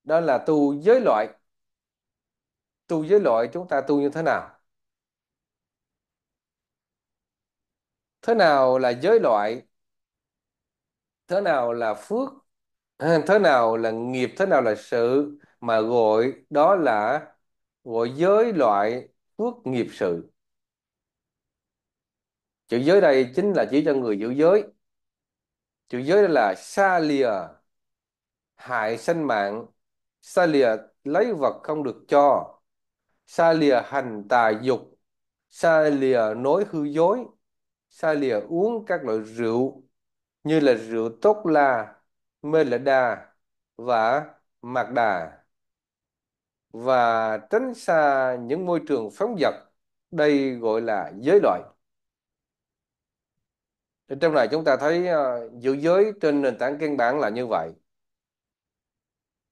Speaker 2: đó là tu giới loại tu giới loại chúng ta tu như thế nào thế nào là giới loại thế nào là phước thế nào là nghiệp thế nào là sự mà gọi đó là gọi giới loại phước nghiệp sự chữ giới đây chính là chỉ cho người giữ giới chữ giới đây là xa lìa hại sinh mạng xa lìa lấy vật không được cho xa lìa hành tà dục xa lìa nói hư dối xa lìa uống các loại rượu như là rượu tốt la mê lạ đà và mạc đà và tránh xa những môi trường phóng dật. Đây gọi là giới loại. trong này chúng ta thấy uh, giữ giới trên nền tảng căn bản là như vậy.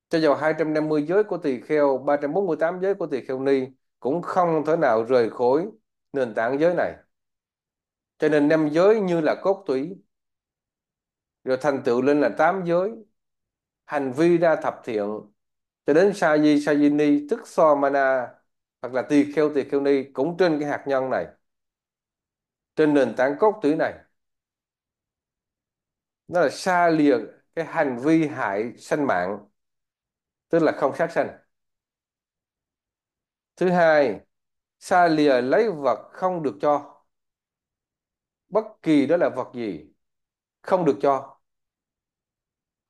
Speaker 2: Cho dù 250 giới của tỳ kheo, 348 giới của tỳ kheo ni cũng không thể nào rời khỏi nền tảng giới này. Cho nên năm giới như là cốt túy rồi thành tựu lên là tám giới, hành vi ra thập thiện, cho đến Saji Sajini tức So Mana hoặc là tỳ kheo tỳ kheo ni cũng trên cái hạt nhân này trên nền tảng cốt tủy này nó là xa lìa cái hành vi hại sanh mạng tức là không sát sanh thứ hai xa lìa lấy vật không được cho bất kỳ đó là vật gì không được cho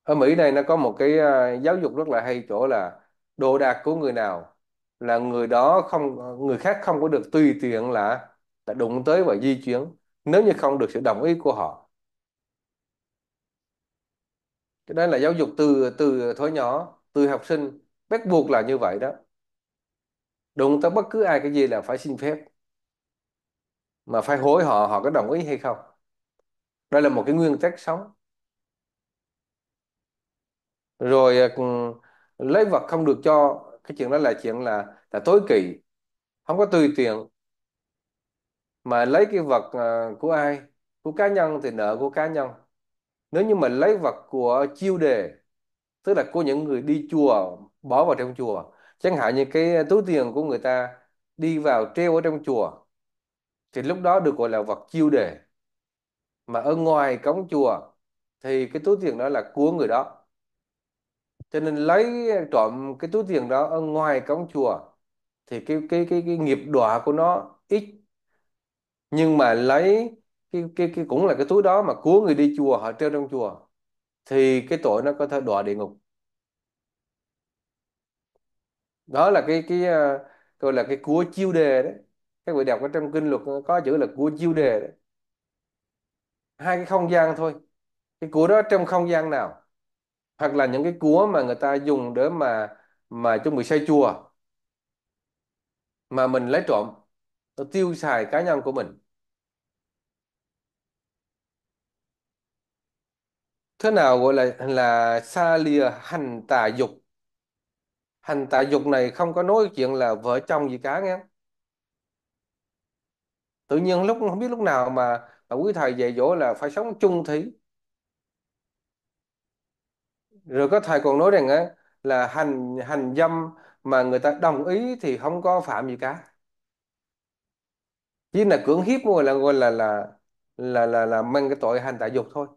Speaker 2: ở Mỹ này nó có một cái ờ, giáo dục rất là hay chỗ là đồ đạc của người nào là người đó không người khác không có được tùy tiện là là đụng tới và di chuyển nếu như không được sự đồng ý của họ cái đó là giáo dục từ từ thổi nhỏ từ học sinh bắt buộc là như vậy đó đụng tới bất cứ ai cái gì là phải xin phép mà phải hỏi họ họ có đồng ý hay không đây là một cái nguyên tắc sống rồi ờ, lấy vật không được cho cái chuyện đó là chuyện là là tối kỵ không có tùy tiện mà lấy cái vật ờ, của ai của cá nhân thì nợ của cá nhân nếu như mình lấy vật của chiêu đề tức là của những người đi chùa bỏ vào trong chùa chẳng hạn như cái túi tiền của người ta đi vào treo ở trong chùa thì lúc đó được gọi là vật chiêu đề mà ở ngoài cống chùa thì cái túi tiền đó là của người đó cho nên lấy trộm cái túi tiền đó ở ngoài cổng chùa thì cái cái cái cái nghiệp đọa của nó ít nhưng mà lấy cái cái cái cũng là cái túi đó mà cứu người đi chùa họ treo trong chùa thì cái tội nó có thể đọa địa ngục đó là cái cái ờ, gọi là cái của chiêu đề đấy các vị đọc ở trong kinh luật có chữ là của chiêu đề đấy hai cái không gian thôi cái của đó trong không gian nào hoặc là những cái cúa mà người ta dùng để mà mà chuẩn bị xây chùa mà mình lấy trộm tiêu xài cá nhân của mình thế nào gọi là là xa lìa hành tà dục hành tà dục này không có nói chuyện là vợ chồng gì cả nghe tự nhiên lúc không biết lúc nào mà, mà quý thầy dạy dỗ là phải sống chung thủy rồi có thầy còn nói rằng á là hành hành dâm mà người ta đồng ý thì không có phạm gì cả chỉ là cưỡng hiếp gọi là gọi là là là là là mang cái tội hành tạ dục thôi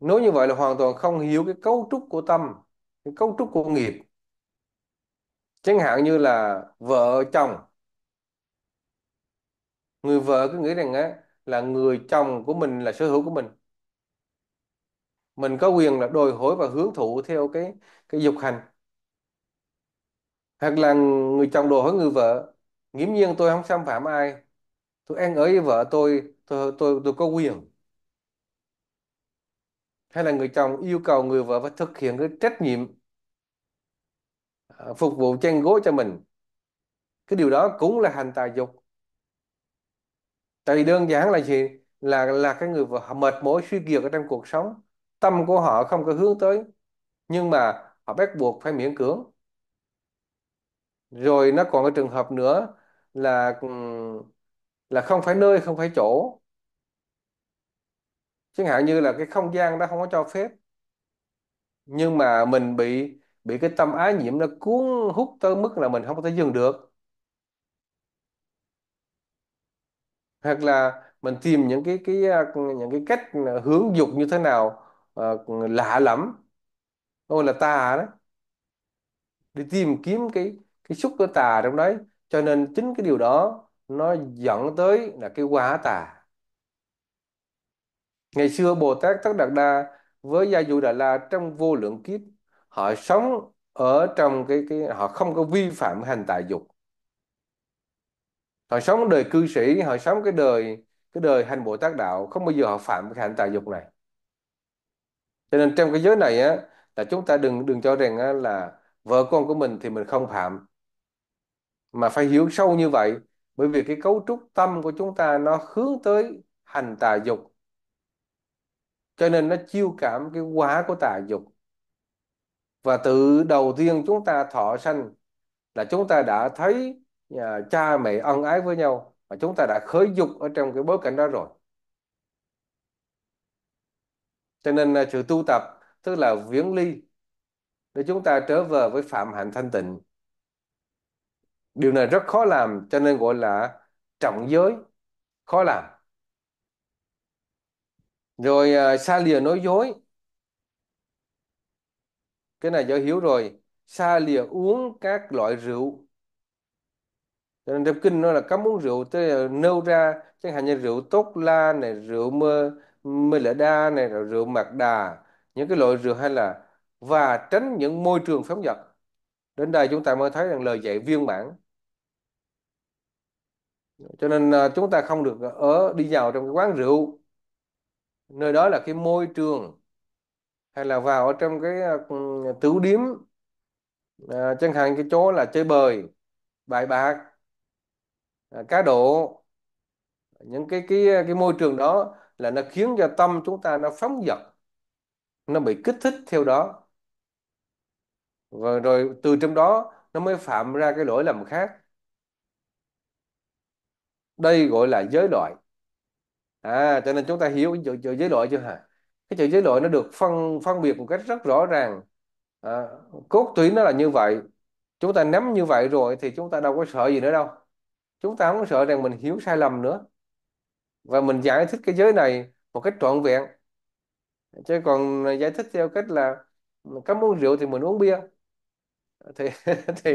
Speaker 2: nói như vậy là hoàn toàn không hiểu cái cấu trúc của tâm cái cấu trúc của nghiệp chẳng hạn như là vợ chồng người vợ cứ nghĩ rằng á là người chồng của mình là sở hữu của mình mình có quyền là đòi hỏi và hưởng thụ theo cái cái dục hành hoặc là người chồng đòi hỏi người vợ nghiễm nhiên tôi không xâm phạm ai tôi ăn ở với vợ tôi tôi tôi tôi có quyền hay là người chồng yêu cầu người vợ phải thực hiện cái trách nhiệm ờ, phục vụ chăn gối cho mình cái điều đó cũng là hành tài dục tại vì đơn giản là gì là là cái người vợ mệt mỏi suy kiệt ở trong cuộc sống tâm của họ không có hướng tới nhưng mà họ bắt buộc phải miễn cưỡng rồi nó còn cái trường hợp nữa là là không phải nơi không phải chỗ chẳng hạn như là cái không gian đó không có cho phép nhưng mà mình bị bị cái tâm ái nhiễm nó cuốn hút tới mức là mình không có thể dừng được hoặc là mình tìm những cái cái à, những cái cách hướng dục như thế nào uh, lạ lắm, gọi là tà đó đi tìm kiếm cái cái xúc của tà trong đấy cho nên chính cái điều đó nó dẫn tới là cái quá tà ngày xưa Bồ Tát Tất Đạt Đa với Gia Du Đà La trong vô lượng kiếp họ sống ở trong cái cái họ không có vi phạm hành tà dục họ sống đời cư sĩ họ sống cái đời cái đời hành Bồ Tát đạo không bao giờ họ phạm cái hành tà dục này cho nên trong cái giới này á là chúng ta đừng đừng cho rằng á, là vợ con của mình thì mình không phạm mà phải hiểu sâu như vậy bởi vì cái cấu trúc tâm của chúng ta nó hướng tới hành tà dục cho nên nó chiêu cảm cái quả của tà dục và từ đầu tiên chúng ta thọ sanh là chúng ta đã thấy à, cha mẹ ân ái với nhau và chúng ta đã khởi dục ở trong cái bối cảnh đó rồi cho nên à, sự tu tập tức là viếng ly để chúng ta trở về với phạm hạnh thanh tịnh điều này rất khó làm cho nên gọi là trọng giới khó làm rồi xa à, lìa nói dối cái này giới hiểu rồi xa lìa uống các loại rượu cho nên trong kinh nó là cấm uống rượu tới nêu ra chẳng hạn như rượu tốt la này rượu mơ mê lửa đa này rồi rượu mạc đà những cái loại rượu hay là và tránh những môi trường phóng dật đến đây chúng ta mới thấy rằng lời dạy viên mãn cho nên à, chúng ta không được à, ở đi vào trong cái quán rượu nơi đó là cái môi trường hay là vào ở trong cái à, tửu điếm à, chẳng hạn cái chỗ là chơi bời bài bạc à, cá độ những cái cái cái môi trường đó là nó khiến cho tâm chúng ta nó phóng dật nó bị kích thích theo đó và rồi từ trong đó nó mới phạm ra cái lỗi lầm khác đây gọi là giới loại à cho nên chúng ta hiểu cái chữ, chữ giới loại chưa hả cái chữ giới loại nó được phân phân biệt một cách rất rõ ràng à, cốt tủy nó là như vậy chúng ta nắm như vậy rồi thì chúng ta đâu có sợ gì nữa đâu chúng ta không có sợ rằng mình hiểu sai lầm nữa và mình giải thích cái giới này một cách trọn vẹn chứ còn giải thích theo cách là cấm uống rượu thì mình uống bia thì [laughs] thì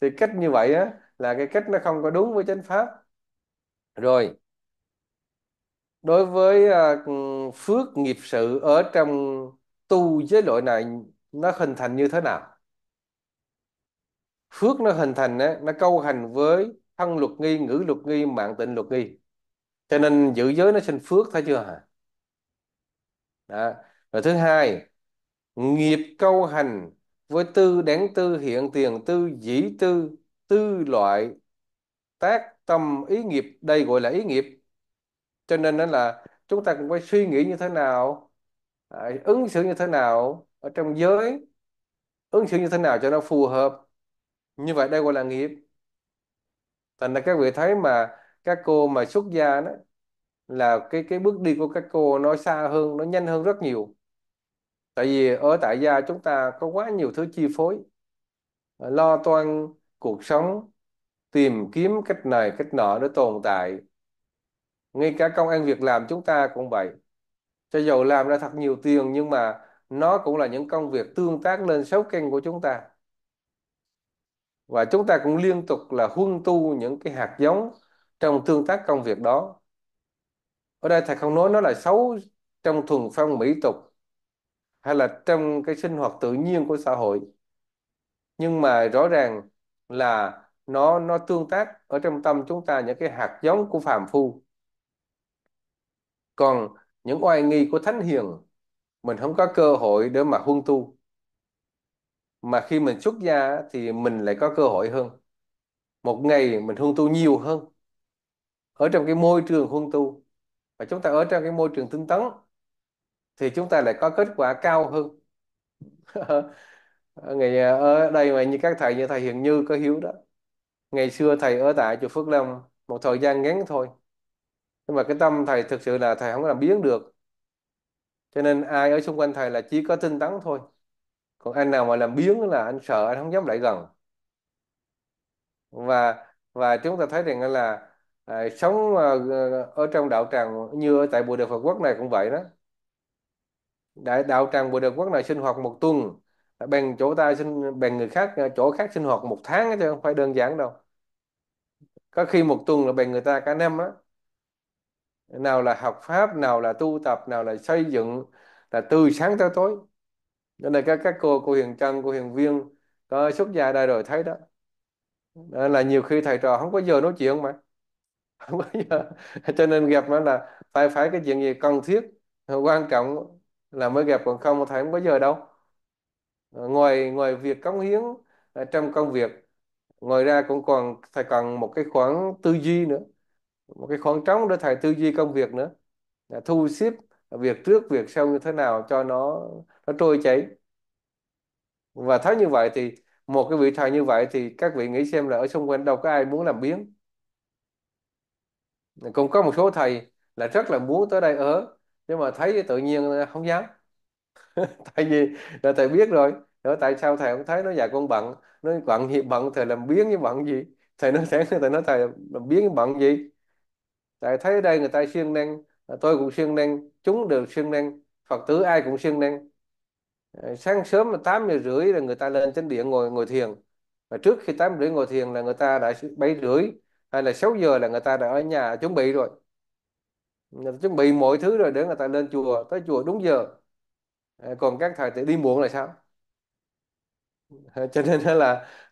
Speaker 2: thì cách như vậy á là cái cách nó không có đúng với chánh pháp rồi đối với uh, phước nghiệp sự ở trong tu giới loại này nó hình thành như thế nào phước nó hình thành á, nó câu hành với thân luật nghi ngữ luật nghi mạng tịnh luật nghi cho nên giữ giới nó sinh phước thấy chưa hả đó. rồi thứ hai nghiệp câu hành với tư đáng tư hiện tiền tư dĩ tư tư loại tác tâm ý nghiệp đây gọi là ý nghiệp cho nên đó là chúng ta cũng phải suy nghĩ như thế nào ứng xử như thế nào ở trong giới ứng xử như thế nào cho nó phù hợp như vậy đây gọi là nghiệp thành ra các vị thấy mà các cô mà xuất gia đó là cái cái bước đi của các cô nó xa hơn nó nhanh hơn rất nhiều tại vì ở tại gia chúng ta có quá nhiều thứ chi phối lo toan cuộc sống tìm kiếm cách này cách nọ để tồn tại ngay cả công ăn việc làm chúng ta cũng vậy cho dù làm ra thật nhiều tiền nhưng mà nó cũng là những công việc tương tác lên sáu kênh của chúng ta và chúng ta cũng liên tục là huân tu những cái hạt giống trong tương tác công việc đó. Ở đây thầy không nói nó là xấu trong thuần phong mỹ tục hay là trong cái sinh hoạt tự nhiên của xã hội. Nhưng mà rõ ràng là nó nó tương tác ở trong tâm chúng ta những cái hạt giống của phàm phu. Còn những oai nghi của thánh hiền mình không có cơ hội để mà huân tu. Mà khi mình xuất gia thì mình lại có cơ hội hơn. Một ngày mình huân tu nhiều hơn ở trong cái môi trường huân tu và chúng ta ở trong cái môi trường tinh tấn thì chúng ta lại có kết quả cao hơn [laughs] ngày à, ở đây mà như các thầy như thầy hiện Như có hiếu đó ngày xưa thầy ở tại chùa Phước Long một thời gian ngắn thôi nhưng mà cái tâm thầy thực sự là thầy không làm biến được cho nên ai ở xung quanh thầy là chỉ có tinh tấn thôi còn anh nào mà làm biến là anh sợ anh không dám lại gần và và chúng ta thấy rằng là à, sống à, ở trong đạo tràng như ở tại Bồ Đề Phật Quốc này cũng vậy đó đại đạo tràng Bồ Đề Quốc này sinh hoạt một tuần bằng chỗ ta sinh bằng người khác ờ, chỗ khác sinh hoạt một tháng chứ không phải đơn giản đâu có khi một tuần là bằng người ta cả năm á nào là học pháp nào là tu tập nào là xây dựng là từ sáng tới tối nên là các các cô cô Hiền Trân cô Hiền Viên có xuất gia đây rồi thấy đó nên là nhiều khi thầy trò không có giờ nói chuyện mà không [laughs] bao giờ cho nên gặp nó là phải phải cái chuyện gì cần thiết quan trọng là mới gặp còn không thì không bao giờ đâu ngoài ngoài việc cống hiến à, trong công việc ngoài ra cũng còn phải cần một cái khoảng tư duy nữa một cái khoảng trống để thầy tư duy công việc nữa à, thu xếp việc trước việc sau như thế nào cho nó nó trôi chảy và thấy như vậy thì một cái vị thầy như vậy thì các vị nghĩ xem là ở xung quanh đâu có ai muốn làm biếng cũng có một số thầy là rất là muốn tới đây ở nhưng mà thấy tự nhiên không dám [laughs] tại vì là thầy biết rồi đó tại sao thầy không thấy nó dạy con bận nó bận hiệp bận thầy làm biếng với bận gì thầy nói thế thầy nói thầy làm biếng với bận gì tại thấy đây người ta siêng năng tôi cũng siêng năng chúng đều siêng năng phật tử ai cũng siêng năng ờ, sáng sớm là tám giờ rưỡi là người ta lên chánh điện ngồi ngồi thiền và trước khi tám rưỡi ngồi thiền là người ta đã bảy rưỡi hay là 6 giờ là người ta đã ở nhà chuẩn bị rồi người ta chuẩn bị mọi thứ rồi để người ta lên chùa tới chùa đúng giờ à, còn các thầy thì đi muộn là sao ờ, cho nên là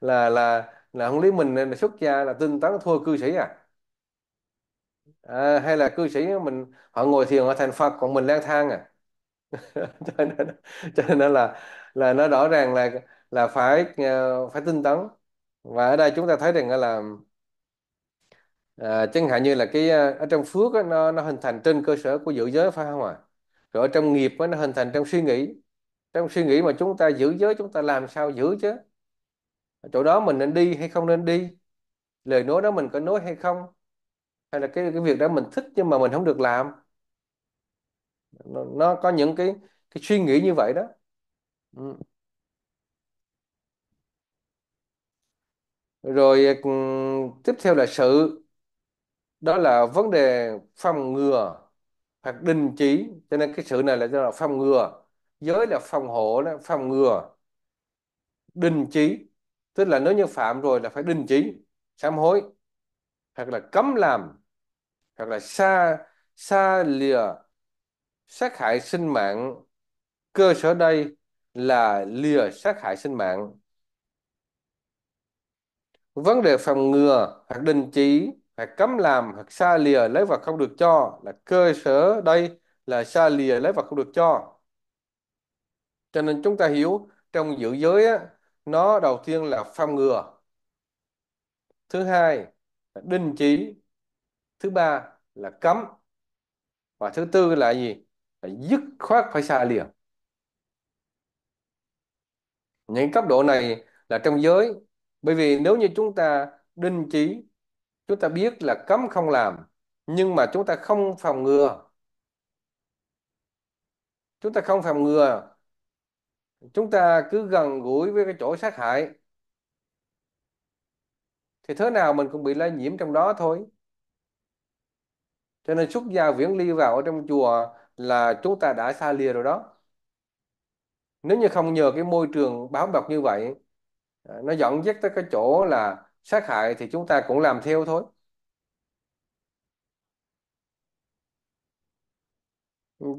Speaker 2: là là là, không lý mình là xuất gia là tinh tấn thua cư sĩ à à, hay là cư sĩ mình họ ngồi thiền ở thành Phật còn mình lang thang à [laughs] cho nên cho nên là là nó rõ ràng là là phải ờ, phải tinh tấn và ở đây chúng ta thấy rằng là à, chẳng hạn như là cái ờ, ở trong phước á, nó nó hình thành trên cơ sở của giữ giới phải không ạ à? rồi ở trong nghiệp á, nó hình thành trong suy nghĩ trong suy nghĩ mà chúng ta giữ giới chúng ta làm sao giữ chứ ở chỗ đó mình nên đi hay không nên đi lời nói đó mình có nói hay không hay là cái cái việc đó mình thích nhưng mà mình không được làm nó, nó có những cái cái suy nghĩ như vậy đó ừ. rồi tiếp theo là sự đó là vấn đề phòng ngừa hoặc đình chỉ cho nên cái sự này là, là phòng ngừa giới là phòng hộ đó phòng ngừa đình chỉ tức là nếu như phạm rồi là phải đình chỉ sám hối hoặc là cấm làm hoặc là xa xa lìa sát hại sinh mạng cơ sở đây là lìa sát hại sinh mạng vấn đề phòng ngừa hoặc đình chỉ hoặc cấm làm hoặc xa lìa lấy vật không được cho là cơ sở đây là xa lìa lấy vật không được cho cho nên chúng ta hiểu trong giữ giới á, nó đầu tiên là phòng ngừa thứ hai là đình chỉ thứ ba là cấm và thứ tư là gì là dứt khoát phải xa lìa những cấp độ này là trong giới bởi vì nếu như chúng ta đình chỉ chúng ta biết là cấm không làm nhưng mà chúng ta không phòng ngừa chúng ta không phòng ngừa chúng ta cứ gần gũi với cái chỗ sát hại thì thế nào mình cũng bị lây nhiễm trong đó thôi cho nên xuất gia viễn ly vào ở trong chùa là chúng ta đã xa lìa rồi đó nếu như không nhờ cái môi trường báo bọc như vậy à, nó dẫn dắt tới cái chỗ là sát hại thì chúng ta cũng làm theo thôi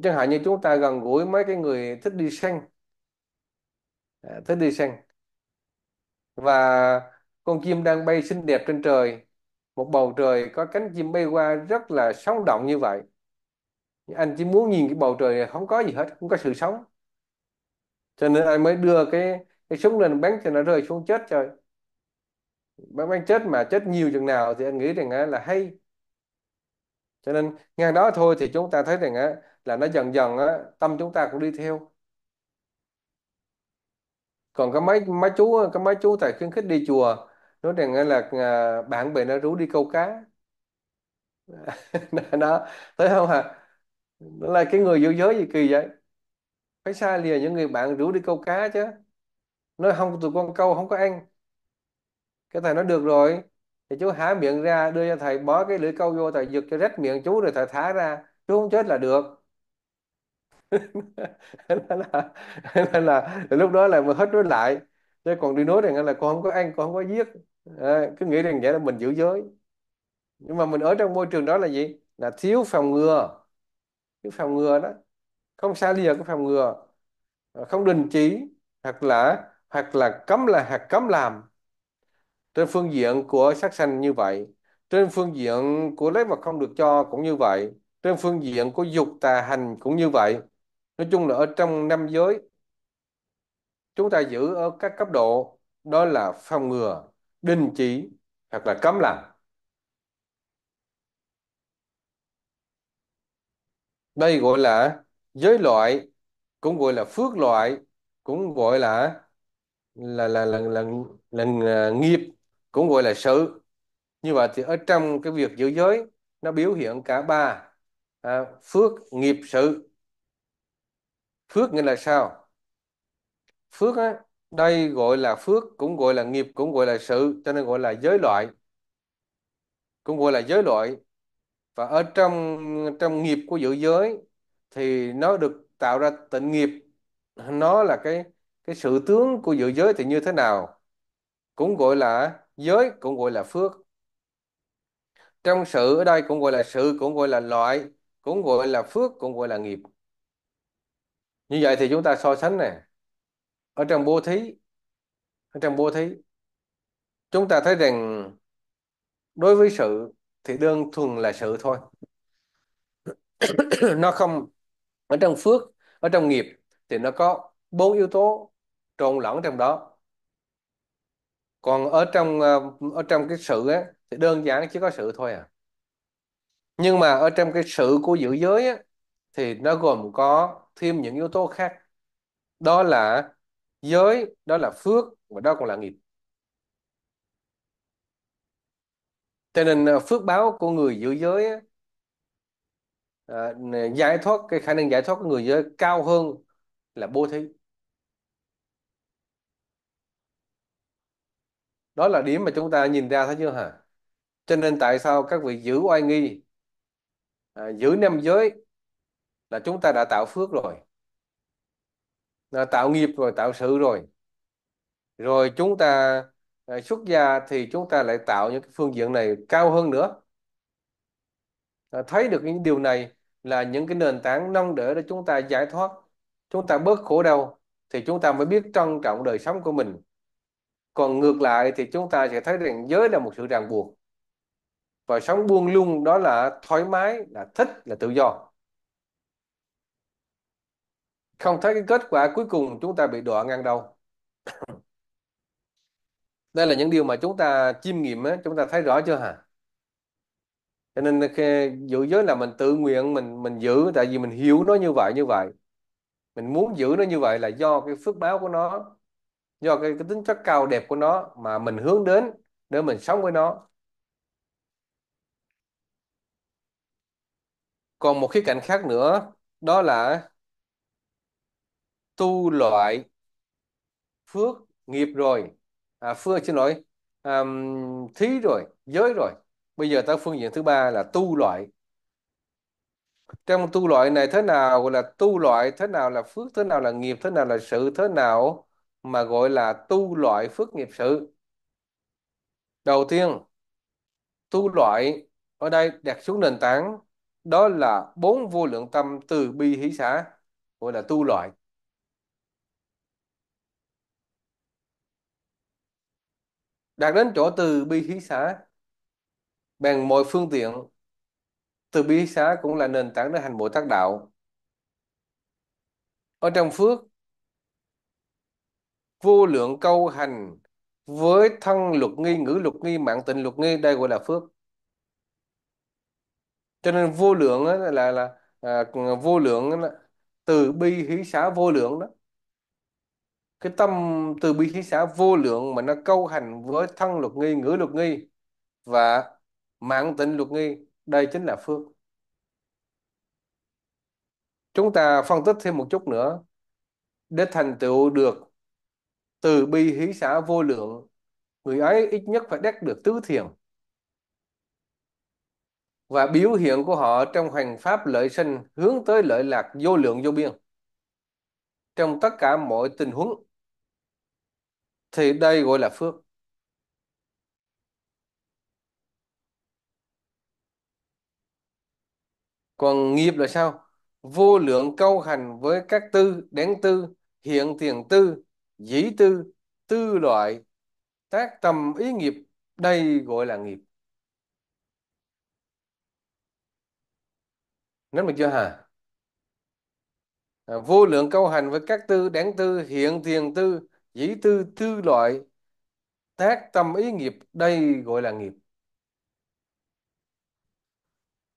Speaker 2: chẳng hạn như chúng ta gần gũi mấy cái người thích đi săn à, thích đi săn và con chim đang bay xinh đẹp trên trời một bầu trời có cánh chim bay qua rất là sống động như vậy anh chỉ muốn nhìn cái bầu trời này không có gì hết không có sự sống cho nên anh mới đưa cái cái súng lên bắn cho nó rơi xuống chết trời bác bác chết mà chết nhiều chừng nào thì anh nghĩ rằng á là hay cho nên ngang đó thôi thì chúng ta thấy rằng á là nó dần dần á tâm chúng ta cũng đi theo còn có mấy mấy chú có mấy chú thầy khuyến khích đi chùa nói rằng á là à, bạn bè nó rủ đi câu cá [laughs] đó thấy không hả nó là cái người giữ giới gì kỳ vậy phải xa lìa những người bạn rủ đi câu cá chứ nói không tụi con câu không có ăn cái thầy nói được rồi thì chú há miệng ra đưa cho thầy bó cái lưỡi câu vô thầy giật cho rách miệng chú rồi thầy thả ra chú không chết là được [laughs] nên là, nên là lúc đó là hết nói lại chứ còn đi nói rằng là con không có ăn con không có giết à, cứ nghĩ rằng vậy là mình giữ giới nhưng mà mình ở trong môi trường đó là gì là thiếu phòng ngừa cái phòng ngừa đó không xa lìa cái phòng ngừa không đình chỉ hoặc là hoặc là cấm là hoặc cấm làm trên phương diện của sắc sanh như vậy trên phương diện của lấy vật không được cho cũng như vậy trên phương diện của dục tà hành cũng như vậy nói chung là ở trong năm giới chúng ta giữ ở các cấp độ đó là phòng ngừa đình chỉ hoặc là cấm làm đây gọi là giới loại cũng gọi là phước loại cũng gọi là là là là là, là, là, là nghiệp cũng gọi là sự như vậy thì ở trong cái việc giữ giới nó biểu hiện cả ba à, phước nghiệp sự phước nghĩa là sao phước á, đây gọi là phước cũng gọi là nghiệp cũng gọi là sự cho nên gọi là giới loại cũng gọi là giới loại và ở trong trong nghiệp của dự giới thì nó được tạo ra tịnh nghiệp nó là cái cái sự tướng của dự giới thì như thế nào cũng gọi là giới cũng gọi là phước trong sự ở đây cũng gọi là sự cũng gọi là loại cũng gọi là phước cũng gọi là nghiệp như vậy thì chúng ta so sánh nè ở trong bố thí ở trong bố thí chúng ta thấy rằng đối với sự thì đơn thuần là sự thôi [coughs] nó không ở trong phước ở trong nghiệp thì nó có bốn yếu tố trộn lẫn trong đó còn ở trong ờ, ở trong cái sự á thì đơn giản chỉ có sự thôi à nhưng mà ở trong cái sự của dữ giới á, thì nó gồm có thêm những yếu tố khác đó là giới đó là phước và đó còn là nghiệp cho nên ờ, phước báo của người giữ giới á, à, giải thoát cái khả năng giải thoát của người giới cao hơn là bố thí đó là điểm mà chúng ta nhìn ra thấy chưa hả cho nên tại sao các vị giữ oai nghi à, giữ năm giới là chúng ta đã tạo phước rồi đã à, tạo nghiệp rồi tạo sự rồi rồi chúng ta à, xuất gia thì chúng ta lại tạo những cái phương diện này cao hơn nữa à, thấy được những điều này là những cái nền tảng nâng đỡ để chúng ta giải thoát chúng ta bớt khổ đau thì chúng ta mới biết trân trọng đời sống của mình còn ngược lại thì chúng ta sẽ thấy rằng giới là một sự ràng buộc và sống buông lung đó là thoải mái là thích là tự do không thấy cái kết quả cuối cùng chúng ta bị đọa ngang đầu [coughs] đây là những điều mà chúng ta chiêm nghiệm ấy, chúng ta thấy rõ chưa hả cho nên khi giữ giới là mình tự nguyện mình mình giữ tại vì mình hiểu nó như vậy như vậy mình muốn giữ nó như vậy là do cái phước báo của nó do cái, cái tính chất cao đẹp của nó mà mình hướng đến để mình sống với nó còn một khía cạnh khác nữa đó là tu loại phước nghiệp rồi à, phương xin lỗi à, thí rồi giới rồi bây giờ ta phương diện thứ ba là tu loại trong tu loại này thế nào gọi là tu loại thế nào là phước thế nào là nghiệp thế nào là sự thế nào mà gọi là tu loại phước nghiệp sự. Đầu tiên, tu loại ở đây đặt xuống nền tảng đó là bốn vô lượng tâm từ bi hỷ xã gọi là tu loại. Đạt đến chỗ từ bi hỷ xã bằng mọi phương tiện từ bi hỷ xã cũng là nền tảng để hành bộ tác đạo. Ở trong phước vô lượng câu hành với thân luật nghi ngữ luật nghi mạng tịnh luật nghi đây gọi là phước cho nên vô lượng á, là là à, vô lượng á, từ bi hỷ xả vô lượng đó cái tâm từ bi hỷ xả vô lượng mà nó câu hành với thân luật nghi ngữ luật nghi và mạng tịnh luật nghi đây chính là phước chúng ta phân tích thêm một chút nữa để thành tựu được từ bi hí xã vô lượng người ấy ít nhất phải đắc được tứ thiền và biểu hiện của họ trong hoành pháp lợi sinh hướng tới lợi lạc vô lượng vô biên trong tất cả mọi tình huống thì đây gọi là phước còn nghiệp là sao vô lượng câu hành với các tư đáng tư hiện tiền tư dĩ tư tư loại tác tâm ý nghiệp đây gọi là nghiệp nắm được chưa hả à, vô lượng câu hành với các tư đáng tư hiện tiền tư dĩ tư tư loại tác tâm ý nghiệp đây gọi là nghiệp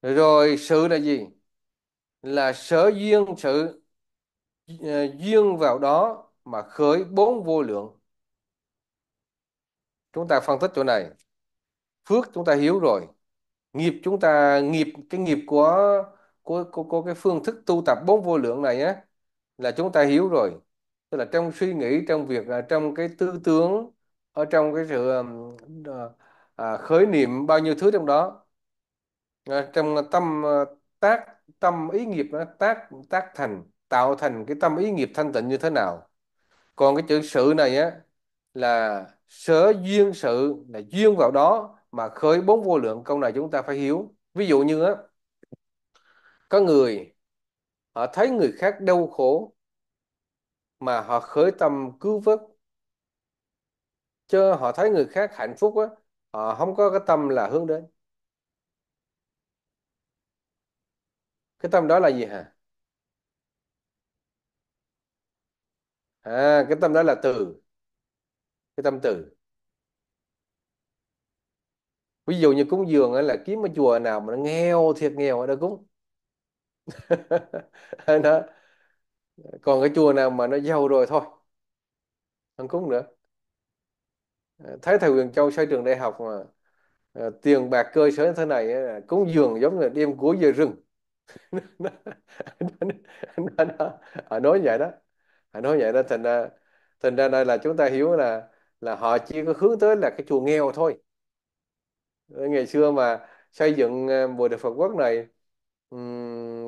Speaker 2: rồi sự là gì là sở duyên sự à, duyên vào đó mà khởi bốn vô lượng chúng ta phân tích chỗ này phước chúng ta hiếu rồi nghiệp chúng ta nghiệp cái nghiệp của của của, của cái phương thức tu tập bốn vô lượng này á là chúng ta hiếu rồi tức là trong suy nghĩ trong việc à, trong cái tư tưởng ở trong cái sự ờ, à, khởi niệm bao nhiêu thứ trong đó à, trong tâm ờ, tác tâm ý nghiệp tác tác thành tạo thành cái tâm ý nghiệp thanh tịnh như thế nào còn cái chữ sự này á là sở duyên sự là duyên vào đó mà khởi bốn vô lượng câu này chúng ta phải hiểu ví dụ như á có người họ thấy người khác đau khổ mà họ khởi tâm cứu vớt chứ họ thấy người khác hạnh phúc á họ không có cái tâm là hướng đến cái tâm đó là gì hả à, cái tâm đó là từ cái tâm từ ví dụ như cúng dường là kiếm cái chùa nào mà nó nghèo thiệt nghèo ở đó cúng [laughs] đó còn cái chùa nào mà nó giàu rồi thôi không cúng nữa à, thấy thầy Huyền Châu xây trường đại học mà à, tiền bạc cơ sở như thế này cúng dường giống như đem cuối về rừng [laughs] nói vậy đó phải nói vậy đó thành ra thành ra đây là chúng ta hiểu là là họ chỉ có hướng tới là cái chùa nghèo thôi ngày xưa mà xây dựng à, Bồ Đề Phật Quốc này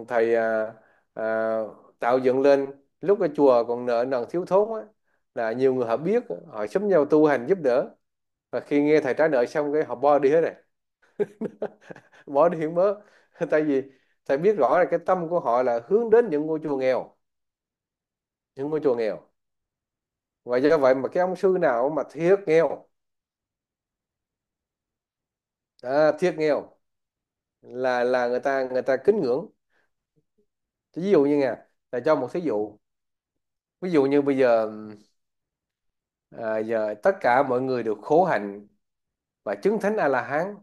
Speaker 2: thầy à, à, tạo dựng lên lúc cái chùa còn nợ nần thiếu thốn á, là nhiều người họ biết họ sớm nhau tu hành giúp đỡ và khi nghe thầy trả nợ xong cái họ bỏ đi hết rồi [laughs] bỏ đi hiển mớ [laughs] tại vì thầy biết rõ là cái tâm của họ là hướng đến những ngôi chùa nghèo những ngôi chùa nghèo và do vậy mà cái ông sư nào mà thiết nghèo à, thiết nghèo là là người ta người ta kính ngưỡng ví dụ như nè là cho một thí dụ ví dụ như bây giờ à, giờ tất cả mọi người được khổ hạnh và chứng thánh a la hán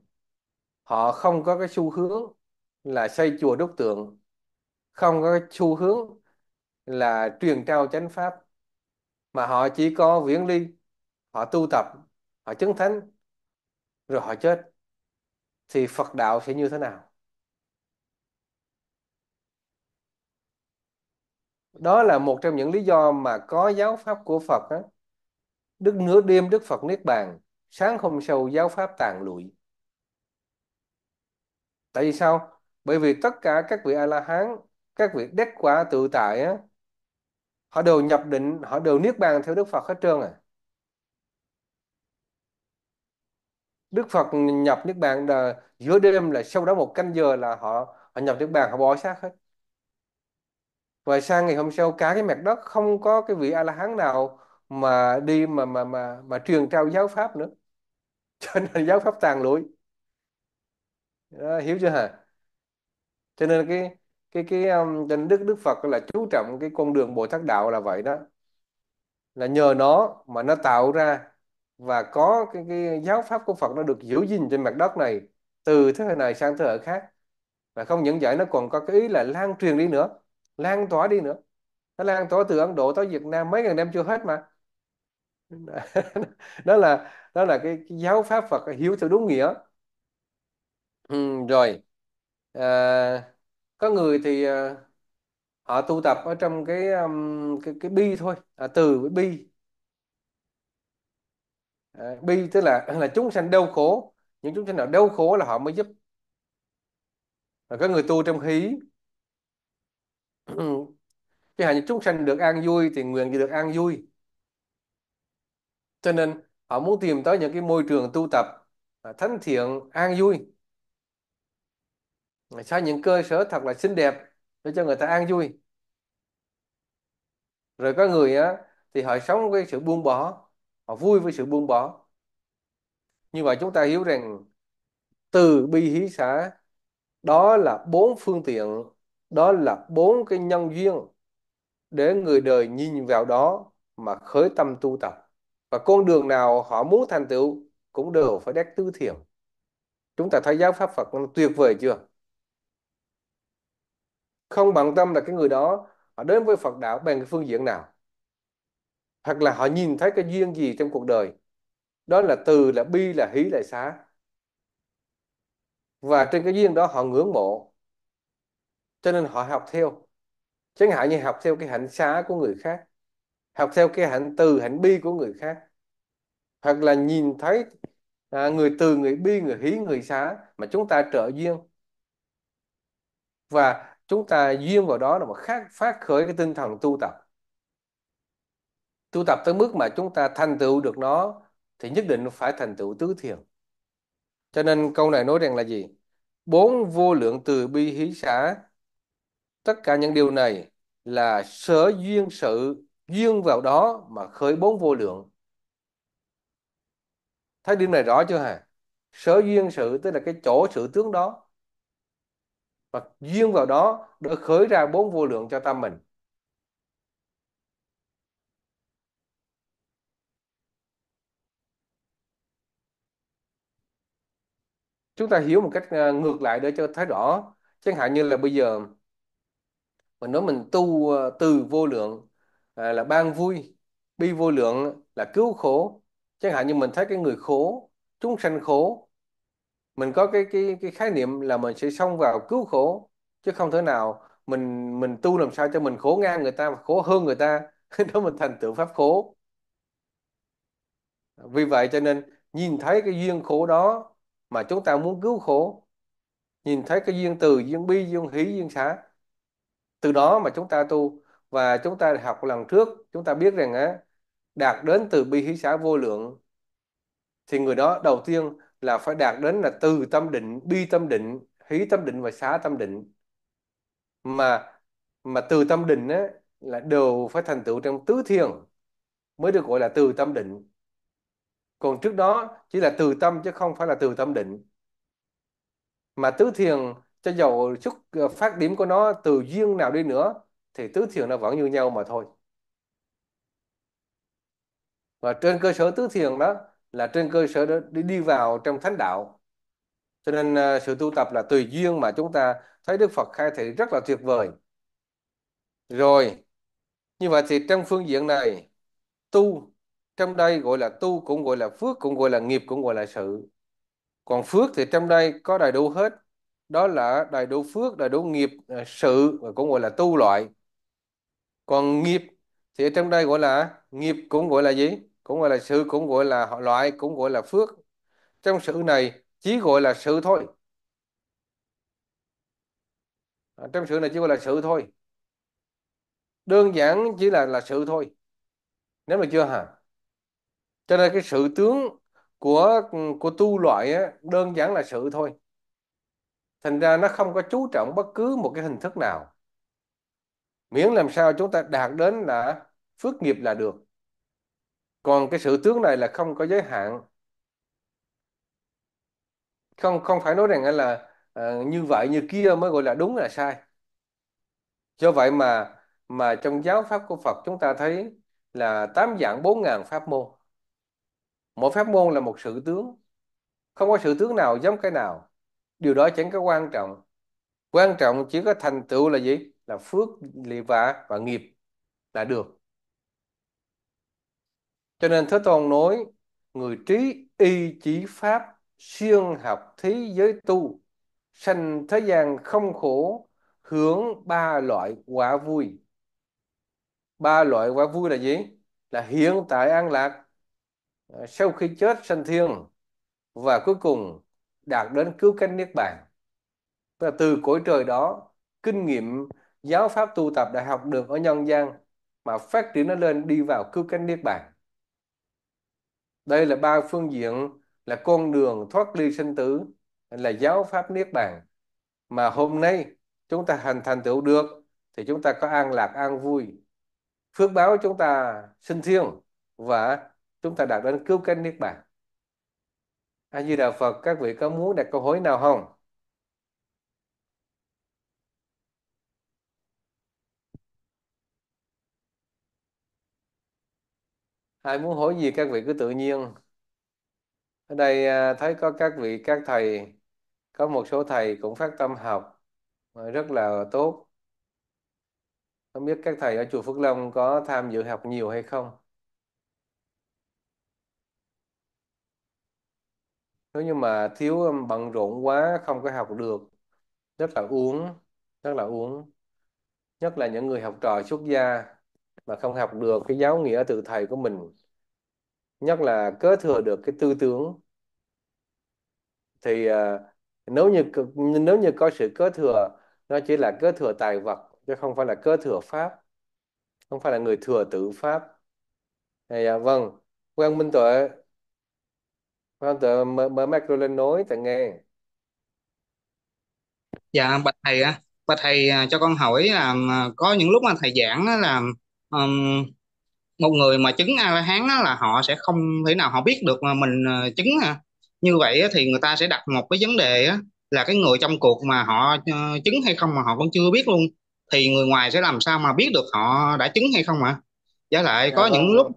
Speaker 2: họ không có cái xu hướng là xây chùa đúc tượng không có cái xu hướng là truyền trao chánh pháp mà họ chỉ có viễn ly họ tu tập họ chứng thánh rồi họ chết thì Phật đạo sẽ như thế nào đó là một trong những lý do mà có giáo pháp của Phật á đức nửa đêm Đức Phật niết bàn sáng hôm sau giáo pháp tàn lụi tại vì sao bởi vì tất cả các vị a la hán các vị đắc quả tự tại á họ đều nhập định họ đều niết bàn theo Đức Phật hết trơn à Đức Phật nhập niết bàn là giữa đêm là sau đó một canh giờ là họ họ nhập niết bàn họ bỏ xác hết và sang ngày hôm sau cả cái mặt đất không có cái vị a la hán nào mà đi mà mà mà mà truyền trao giáo pháp nữa [laughs] cho nên giáo pháp tàn lụi đó, hiểu chưa hả cho nên cái cái cái um, đức đức Phật là chú trọng cái con đường Bồ Tát đạo là vậy đó là nhờ nó mà nó tạo ra và có cái, cái giáo pháp của Phật nó được giữ gìn trên mặt đất này từ thế hệ này sang thế hệ khác và không những vậy nó còn có cái ý là lan truyền đi nữa lan tỏa đi nữa nó lan tỏa từ Ấn Độ tới Việt Nam mấy ngàn năm chưa hết mà [laughs] đó là đó là cái, cái giáo pháp Phật hiểu theo đúng nghĩa ừ, rồi à, có người thì à, họ tu tập ở trong cái um, cái cái bi thôi à, từ với bi à, bi tức là là chúng sanh đau khổ những chúng sanh nào đau khổ là họ mới giúp và có người tu trong hí chứ hẳn những chúng sanh được an vui thì nguyện gì được an vui cho nên họ muốn tìm tới những cái môi trường tu tập à, thánh thiện an vui xây những cơ sở thật là xinh đẹp để cho người ta an vui rồi có người á thì họ sống với sự buông bỏ họ vui với sự buông bỏ như vậy chúng ta hiểu rằng từ bi hỷ xã đó là bốn phương tiện đó là bốn cái nhân duyên để người đời nhìn vào đó mà khởi tâm tu tập và con đường nào họ muốn thành tựu cũng đều phải đắc tư thiền chúng ta thấy giáo pháp Phật tuyệt vời chưa không bận tâm là cái người đó họ đến với Phật đạo bằng cái phương diện nào hoặc là họ nhìn thấy cái duyên gì trong cuộc đời đó là từ là bi là hí là xá và trên cái duyên đó họ ngưỡng mộ cho nên họ học theo chẳng hạn như học theo cái hạnh xá của người khác học theo cái hạnh từ hạnh bi của người khác hoặc là nhìn thấy à, người từ người bi người hí người xá mà chúng ta trợ duyên và chúng ta duyên vào đó là mà khác phát khởi cái tinh thần tu tập tu tập tới mức mà chúng ta thành tựu được nó thì nhất định phải thành tựu tứ thiền cho nên câu này nói rằng là gì bốn vô lượng từ bi hí xã tất cả những điều này là sở duyên sự duyên vào đó mà khởi bốn vô lượng thấy điểm này rõ chưa hả sở duyên sự tức là cái chỗ sự tướng đó và duyên vào đó để khởi ra bốn vô lượng cho tâm mình chúng ta hiểu một cách à, ngược lại để cho thấy rõ chẳng hạn như là bây giờ mình nói mình tu à, từ vô lượng à, là ban vui bi vô lượng là cứu khổ chẳng hạn như mình thấy cái người khổ chúng sanh khổ mình có cái cái cái khái niệm là mình sẽ xông vào cứu khổ chứ không thể nào mình mình tu làm sao cho mình khổ ngang người ta và khổ hơn người ta [laughs] đó mình thành tựu pháp khổ vì vậy cho nên nhìn thấy cái duyên khổ đó mà chúng ta muốn cứu khổ nhìn thấy cái duyên từ duyên bi duyên hỷ duyên xã từ đó mà chúng ta tu và chúng ta học lần trước chúng ta biết rằng á đạt đến từ bi hỷ xã vô lượng thì người đó đầu tiên là phải đạt đến là từ tâm định bi tâm định hí tâm định và xá tâm định mà mà từ tâm định á, là đều phải thành tựu trong tứ thiền mới được gọi là từ tâm định còn trước đó chỉ là từ tâm chứ không phải là từ tâm định mà tứ thiền cho dầu chút ờ, phát điểm của nó từ duyên nào đi nữa thì tứ thiền nó vẫn như nhau mà thôi và trên cơ sở tứ thiền đó là trên cơ sở đó đi đi vào trong thánh đạo cho nên ờ, sự tu tập là tùy duyên mà chúng ta thấy Đức Phật khai thị rất là tuyệt vời rồi như vậy thì trong phương diện này tu trong đây gọi là tu cũng gọi là phước cũng gọi là nghiệp cũng gọi là sự còn phước thì trong đây có đầy đủ hết đó là đầy đủ phước đầy đủ nghiệp ờ, sự và cũng gọi là tu loại còn nghiệp thì ở trong đây gọi là nghiệp cũng gọi là gì cũng gọi là sự cũng gọi là họ loại cũng gọi là phước trong sự này chỉ gọi là sự thôi à, trong sự này chỉ gọi là sự thôi đơn giản chỉ là là sự thôi nếu mà chưa hả cho nên cái sự tướng của của tu loại á, đơn giản là sự thôi thành ra nó không có chú trọng bất cứ một cái hình thức nào miễn làm sao chúng ta đạt đến là phước nghiệp là được còn cái sự tướng này là không có giới hạn không không phải nói rằng là uh, như vậy như kia mới gọi là đúng là sai do vậy mà mà trong giáo pháp của Phật chúng ta thấy là tám dạng bốn ngàn pháp môn mỗi pháp môn là một sự tướng không có sự tướng nào giống cái nào điều đó chẳng có quan trọng quan trọng chỉ có thành tựu là gì là phước lì và và nghiệp là được cho nên Thế Tôn nói, người trí y chỉ pháp, siêng học thí giới tu, sanh thế gian không khổ, hướng ba loại quả vui. Ba loại quả vui là gì? Là hiện tại an lạc, à, sau khi chết sanh thiên, và cuối cùng đạt đến cứu cánh niết bàn. Và từ cõi trời đó, kinh nghiệm giáo pháp tu tập đã học được ở nhân gian mà phát triển nó lên đi vào cứu cánh niết bàn. Đây là ba phương diện là con đường thoát ly sinh tử là giáo pháp niết bàn mà hôm nay chúng ta hành thành tựu được thì chúng ta có an lạc an vui phước báo chúng ta sinh thiên và chúng ta đạt đến cứu cánh niết bàn a di đà phật các vị có muốn đặt câu hỏi nào không ai muốn hỏi gì các vị cứ tự nhiên ở đây à, thấy có các vị các thầy có một số thầy cũng phát tâm học rất là tốt không biết các thầy ở chùa Phước Long có tham dự học nhiều hay không nếu như mà thiếu um, bận rộn quá không có học được rất là uống rất là uống nhất là những người học trò xuất gia mà không học được cái giáo nghĩa từ thầy của mình nhất là kế thừa được cái tư tưởng thì à, nếu như nếu như có sự kế thừa nó chỉ là kế thừa tài vật chứ không phải là kế thừa pháp không phải là người thừa tự pháp à, dạ vâng Quang minh tuệ Quang tuệ mở, mở micro lên nói tại nghe
Speaker 1: dạ bạch thầy á bạch thầy à, cho con hỏi là có những lúc mà thầy giảng là um, một người mà chứng a la hán đó là họ sẽ không thể nào họ biết được mà mình ờ, chứng à. như vậy thì người ta sẽ đặt một cái vấn đề á, là cái người trong cuộc mà họ ờ, chứng hay không mà họ cũng chưa biết luôn thì người ngoài sẽ làm sao mà biết được họ đã chứng hay không ạ à? Giả lại dạ có những vâng. lúc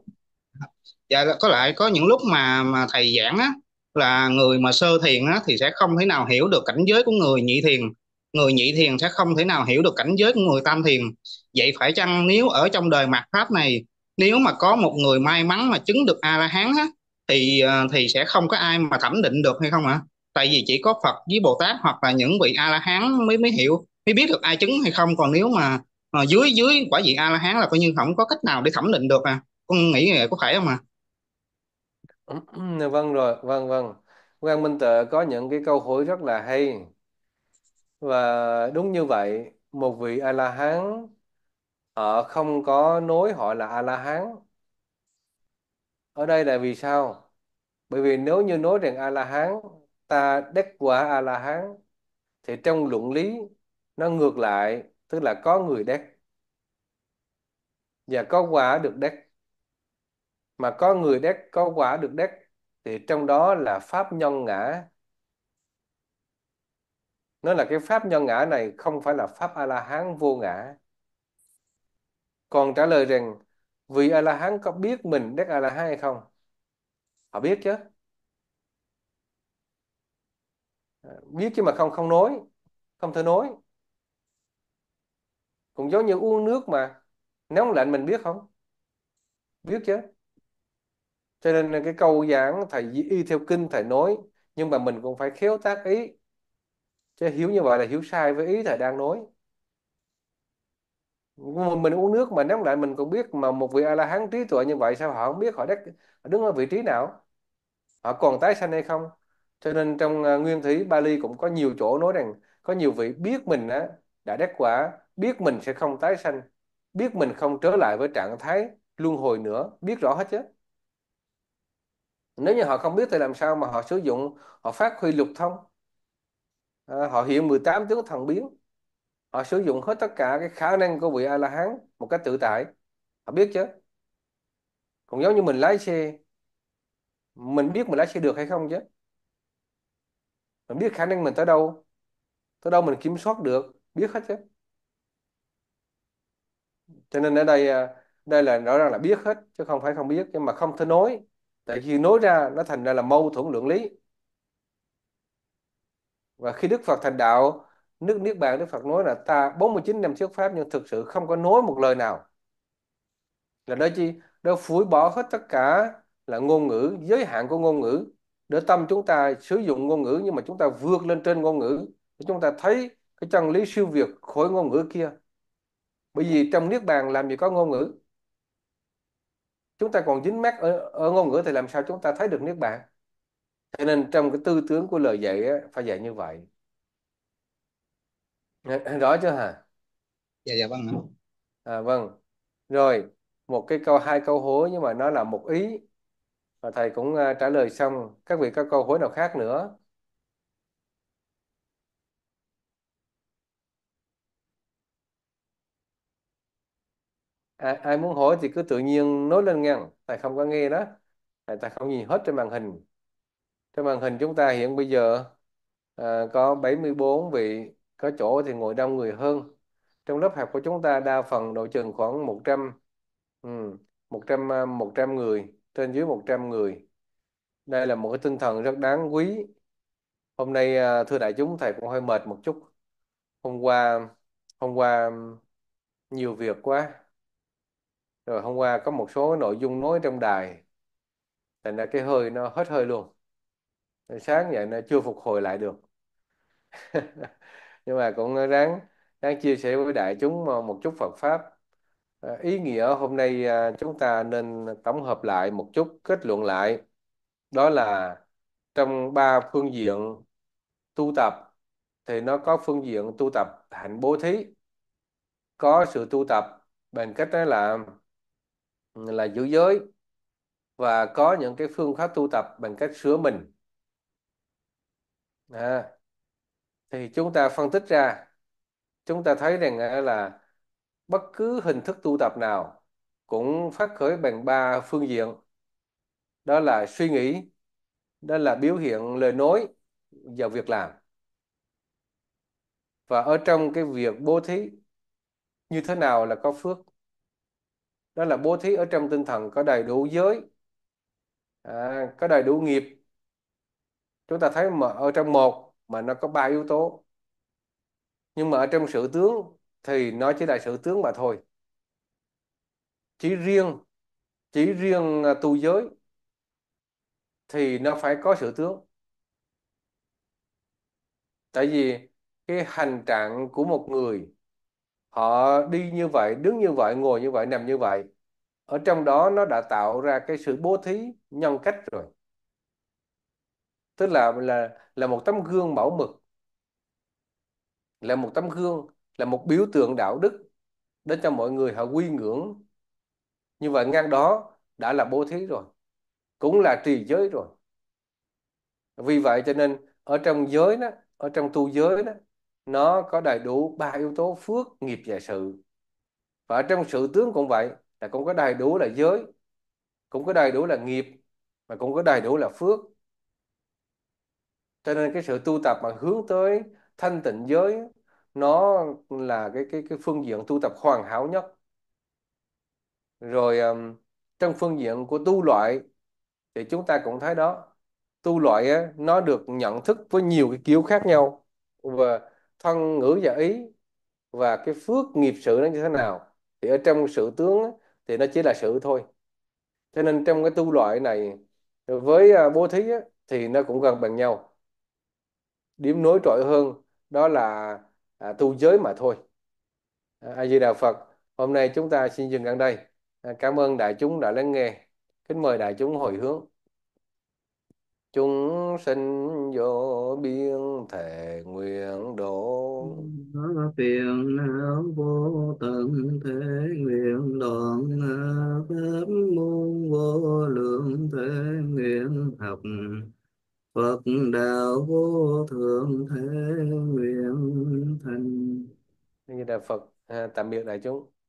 Speaker 1: dạ có lại có những lúc mà mà thầy giảng á là người mà sơ thiền á thì sẽ không thể nào hiểu được cảnh giới của người nhị thiền người nhị thiền sẽ không thể nào hiểu được cảnh giới của người tam thiền vậy phải chăng nếu ở trong đời mạt pháp này nếu mà có một người may mắn mà chứng được a la hán á, thì ờ, thì sẽ không có ai mà thẩm định được hay không ạ à? tại vì chỉ có phật với bồ tát hoặc là những vị a la hán mới mới hiểu mới biết được ai chứng hay không còn nếu mà, mà ờ, dưới dưới quả vị a la hán là coi như không có cách nào để thẩm định được à con nghĩ vậy có phải không ạ
Speaker 2: à? vâng rồi vâng vâng quan minh tự có những cái câu hỏi rất là hay và đúng như vậy, một vị A-la-hán họ ờ, không có nối họ là A-la-hán. Ở đây là vì sao? Bởi vì nếu như nói rằng A-la-hán, ta đắc quả A-la-hán, thì trong luận lý nó ngược lại, tức là có người đắc và có quả được đắc. Mà có người đắc, có quả được đắc thì trong đó là pháp nhân ngã nó là cái pháp nhân ngã này không phải là pháp a la hán vô ngã còn trả lời rằng vị a la hán có biết mình đắc a la hán hay không họ biết chứ à, biết chứ mà không không nói không thể nói cũng giống như uống nước mà nóng lạnh mình biết không biết chứ cho nên cái câu giảng thầy y theo kinh thầy nói nhưng mà mình cũng phải khéo tác ý chứ hiểu như vậy là hiểu sai với ý thầy đang nói mình uống nước mà nắm lại mình cũng biết mà một vị a la hán trí tuệ như vậy sao họ không biết họ đắc đứng ở vị trí nào họ còn tái sanh hay không cho nên trong à, nguyên thủy Bali cũng có nhiều chỗ nói rằng có nhiều vị biết mình á đã đắc quả biết mình sẽ không tái sanh biết mình không trở lại với trạng thái luân hồi nữa biết rõ hết chứ nếu như họ không biết thì làm sao mà họ sử dụng họ phát huy lục thông Ờ, họ hiện 18 tướng thần biến họ sử dụng hết tất cả cái khả năng của vị a la hán một cách tự tại họ biết chứ cũng giống như mình lái xe mình biết mình lái xe được hay không chứ mình biết khả năng mình tới đâu tới đâu mình kiểm soát được biết hết chứ cho nên ở đây ờ, đây là rõ ràng là biết hết chứ không phải không biết nhưng mà không thể nói tại vì nói ra nó thành ra là mâu thuẫn lượng lý và khi Đức Phật thành đạo nước Niết Bàn Đức Phật nói là ta 49 năm trước pháp nhưng thực sự không có nói một lời nào là đó chi đó phủi bỏ hết tất cả là ngôn ngữ giới hạn của ngôn ngữ để tâm chúng ta sử dụng ngôn ngữ nhưng mà chúng ta vượt lên trên ngôn ngữ để chúng ta thấy cái chân lý siêu việt khỏi ngôn ngữ kia bởi vì trong niết bàn làm gì có ngôn ngữ chúng ta còn dính mắc ở, ở ngôn ngữ thì làm sao chúng ta thấy được niết bàn cho nên trong cái tư tưởng của lời dạy á, phải dạy như vậy rõ chưa hả dạ dạ vâng à, vâng rồi một cái câu hai câu hố nhưng mà nó là một ý và thầy cũng uh, trả lời xong các vị có câu hối nào khác nữa à, ai muốn hỏi thì cứ tự nhiên nói lên nghe thầy không có nghe đó thầy, ta không nhìn hết trên màn hình trên màn hình chúng ta hiện bây giờ à, có 74 vị có chỗ thì ngồi đông người hơn trong lớp học của chúng ta đa phần độ chừng khoảng 100 um, 100 100 người trên dưới 100 người đây là một cái tinh thần rất đáng quý hôm nay à, thưa đại chúng thầy cũng hơi mệt một chút hôm qua hôm qua nhiều việc quá rồi hôm qua có một số nội dung nói trong đài thành ra cái hơi nó hết hơi luôn sáng vậy nó chưa phục hồi lại được [laughs] nhưng mà cũng ráng ráng chia sẻ với đại chúng một chút Phật pháp ờ, ý nghĩa hôm nay à, chúng ta nên tổng hợp lại một chút kết luận lại đó là trong ba phương diện tu tập thì nó có phương diện tu tập hạnh bố thí có sự tu tập bằng cách đó là là giữ giới và có những cái phương pháp tu tập bằng cách sửa mình à, thì chúng ta phân tích ra chúng ta thấy rằng là bất cứ hình thức tu tập nào cũng phát khởi bằng ba phương diện đó là suy nghĩ đó là biểu hiện lời nói và việc làm và ở trong cái việc bố thí như thế nào là có phước đó là bố thí ở trong tinh thần có đầy đủ giới à, có đầy đủ nghiệp chúng ta thấy mà ở trong một mà nó có ba yếu tố nhưng mà ở trong sự tướng thì nó chỉ là sự tướng mà thôi chỉ riêng chỉ riêng à, tu giới thì nó phải có sự tướng tại vì cái hành trạng của một người họ đi như vậy đứng như vậy ngồi như vậy nằm như vậy ở trong đó nó đã tạo ra cái sự bố thí nhân cách rồi tức là là là một tấm gương mẫu mực là một tấm gương là một biểu tượng đạo đức để cho mọi người họ quy ngưỡng như vậy ngang đó đã là bố thí rồi cũng là trì giới rồi vì vậy cho nên ở trong giới đó ở trong tu giới đó nó có đầy đủ ba yếu tố phước nghiệp và sự và ở trong sự tướng cũng vậy là cũng có đầy đủ là giới cũng có đầy đủ là nghiệp mà cũng có đầy đủ là phước cho nên cái sự tu tập mà hướng tới thanh tịnh giới nó là cái cái cái phương diện tu tập hoàn hảo nhất rồi trong phương diện của tu loại thì chúng ta cũng thấy đó tu loại nó được nhận thức với nhiều cái kiểu khác nhau và thân ngữ và ý và cái phước nghiệp sự nó như thế nào thì ở trong sự tướng thì nó chỉ là sự thôi cho nên trong cái tu loại này với à, bố thí thì nó cũng gần bằng nhau điểm nối trội hơn đó là à, tu giới mà thôi à, a di đà phật hôm nay chúng ta xin dừng ở đây à, cảm ơn đại chúng đã lắng nghe kính mời đại chúng hồi hướng chúng sinh vô biên thể nguyện
Speaker 1: độ phiền não vô tận thể nguyện đoạn pháp môn vô lượng thể nguyện học Phật đạo vô thượng thế
Speaker 2: nguyện thành. Như Đà Phật à, tạm biệt đại chúng.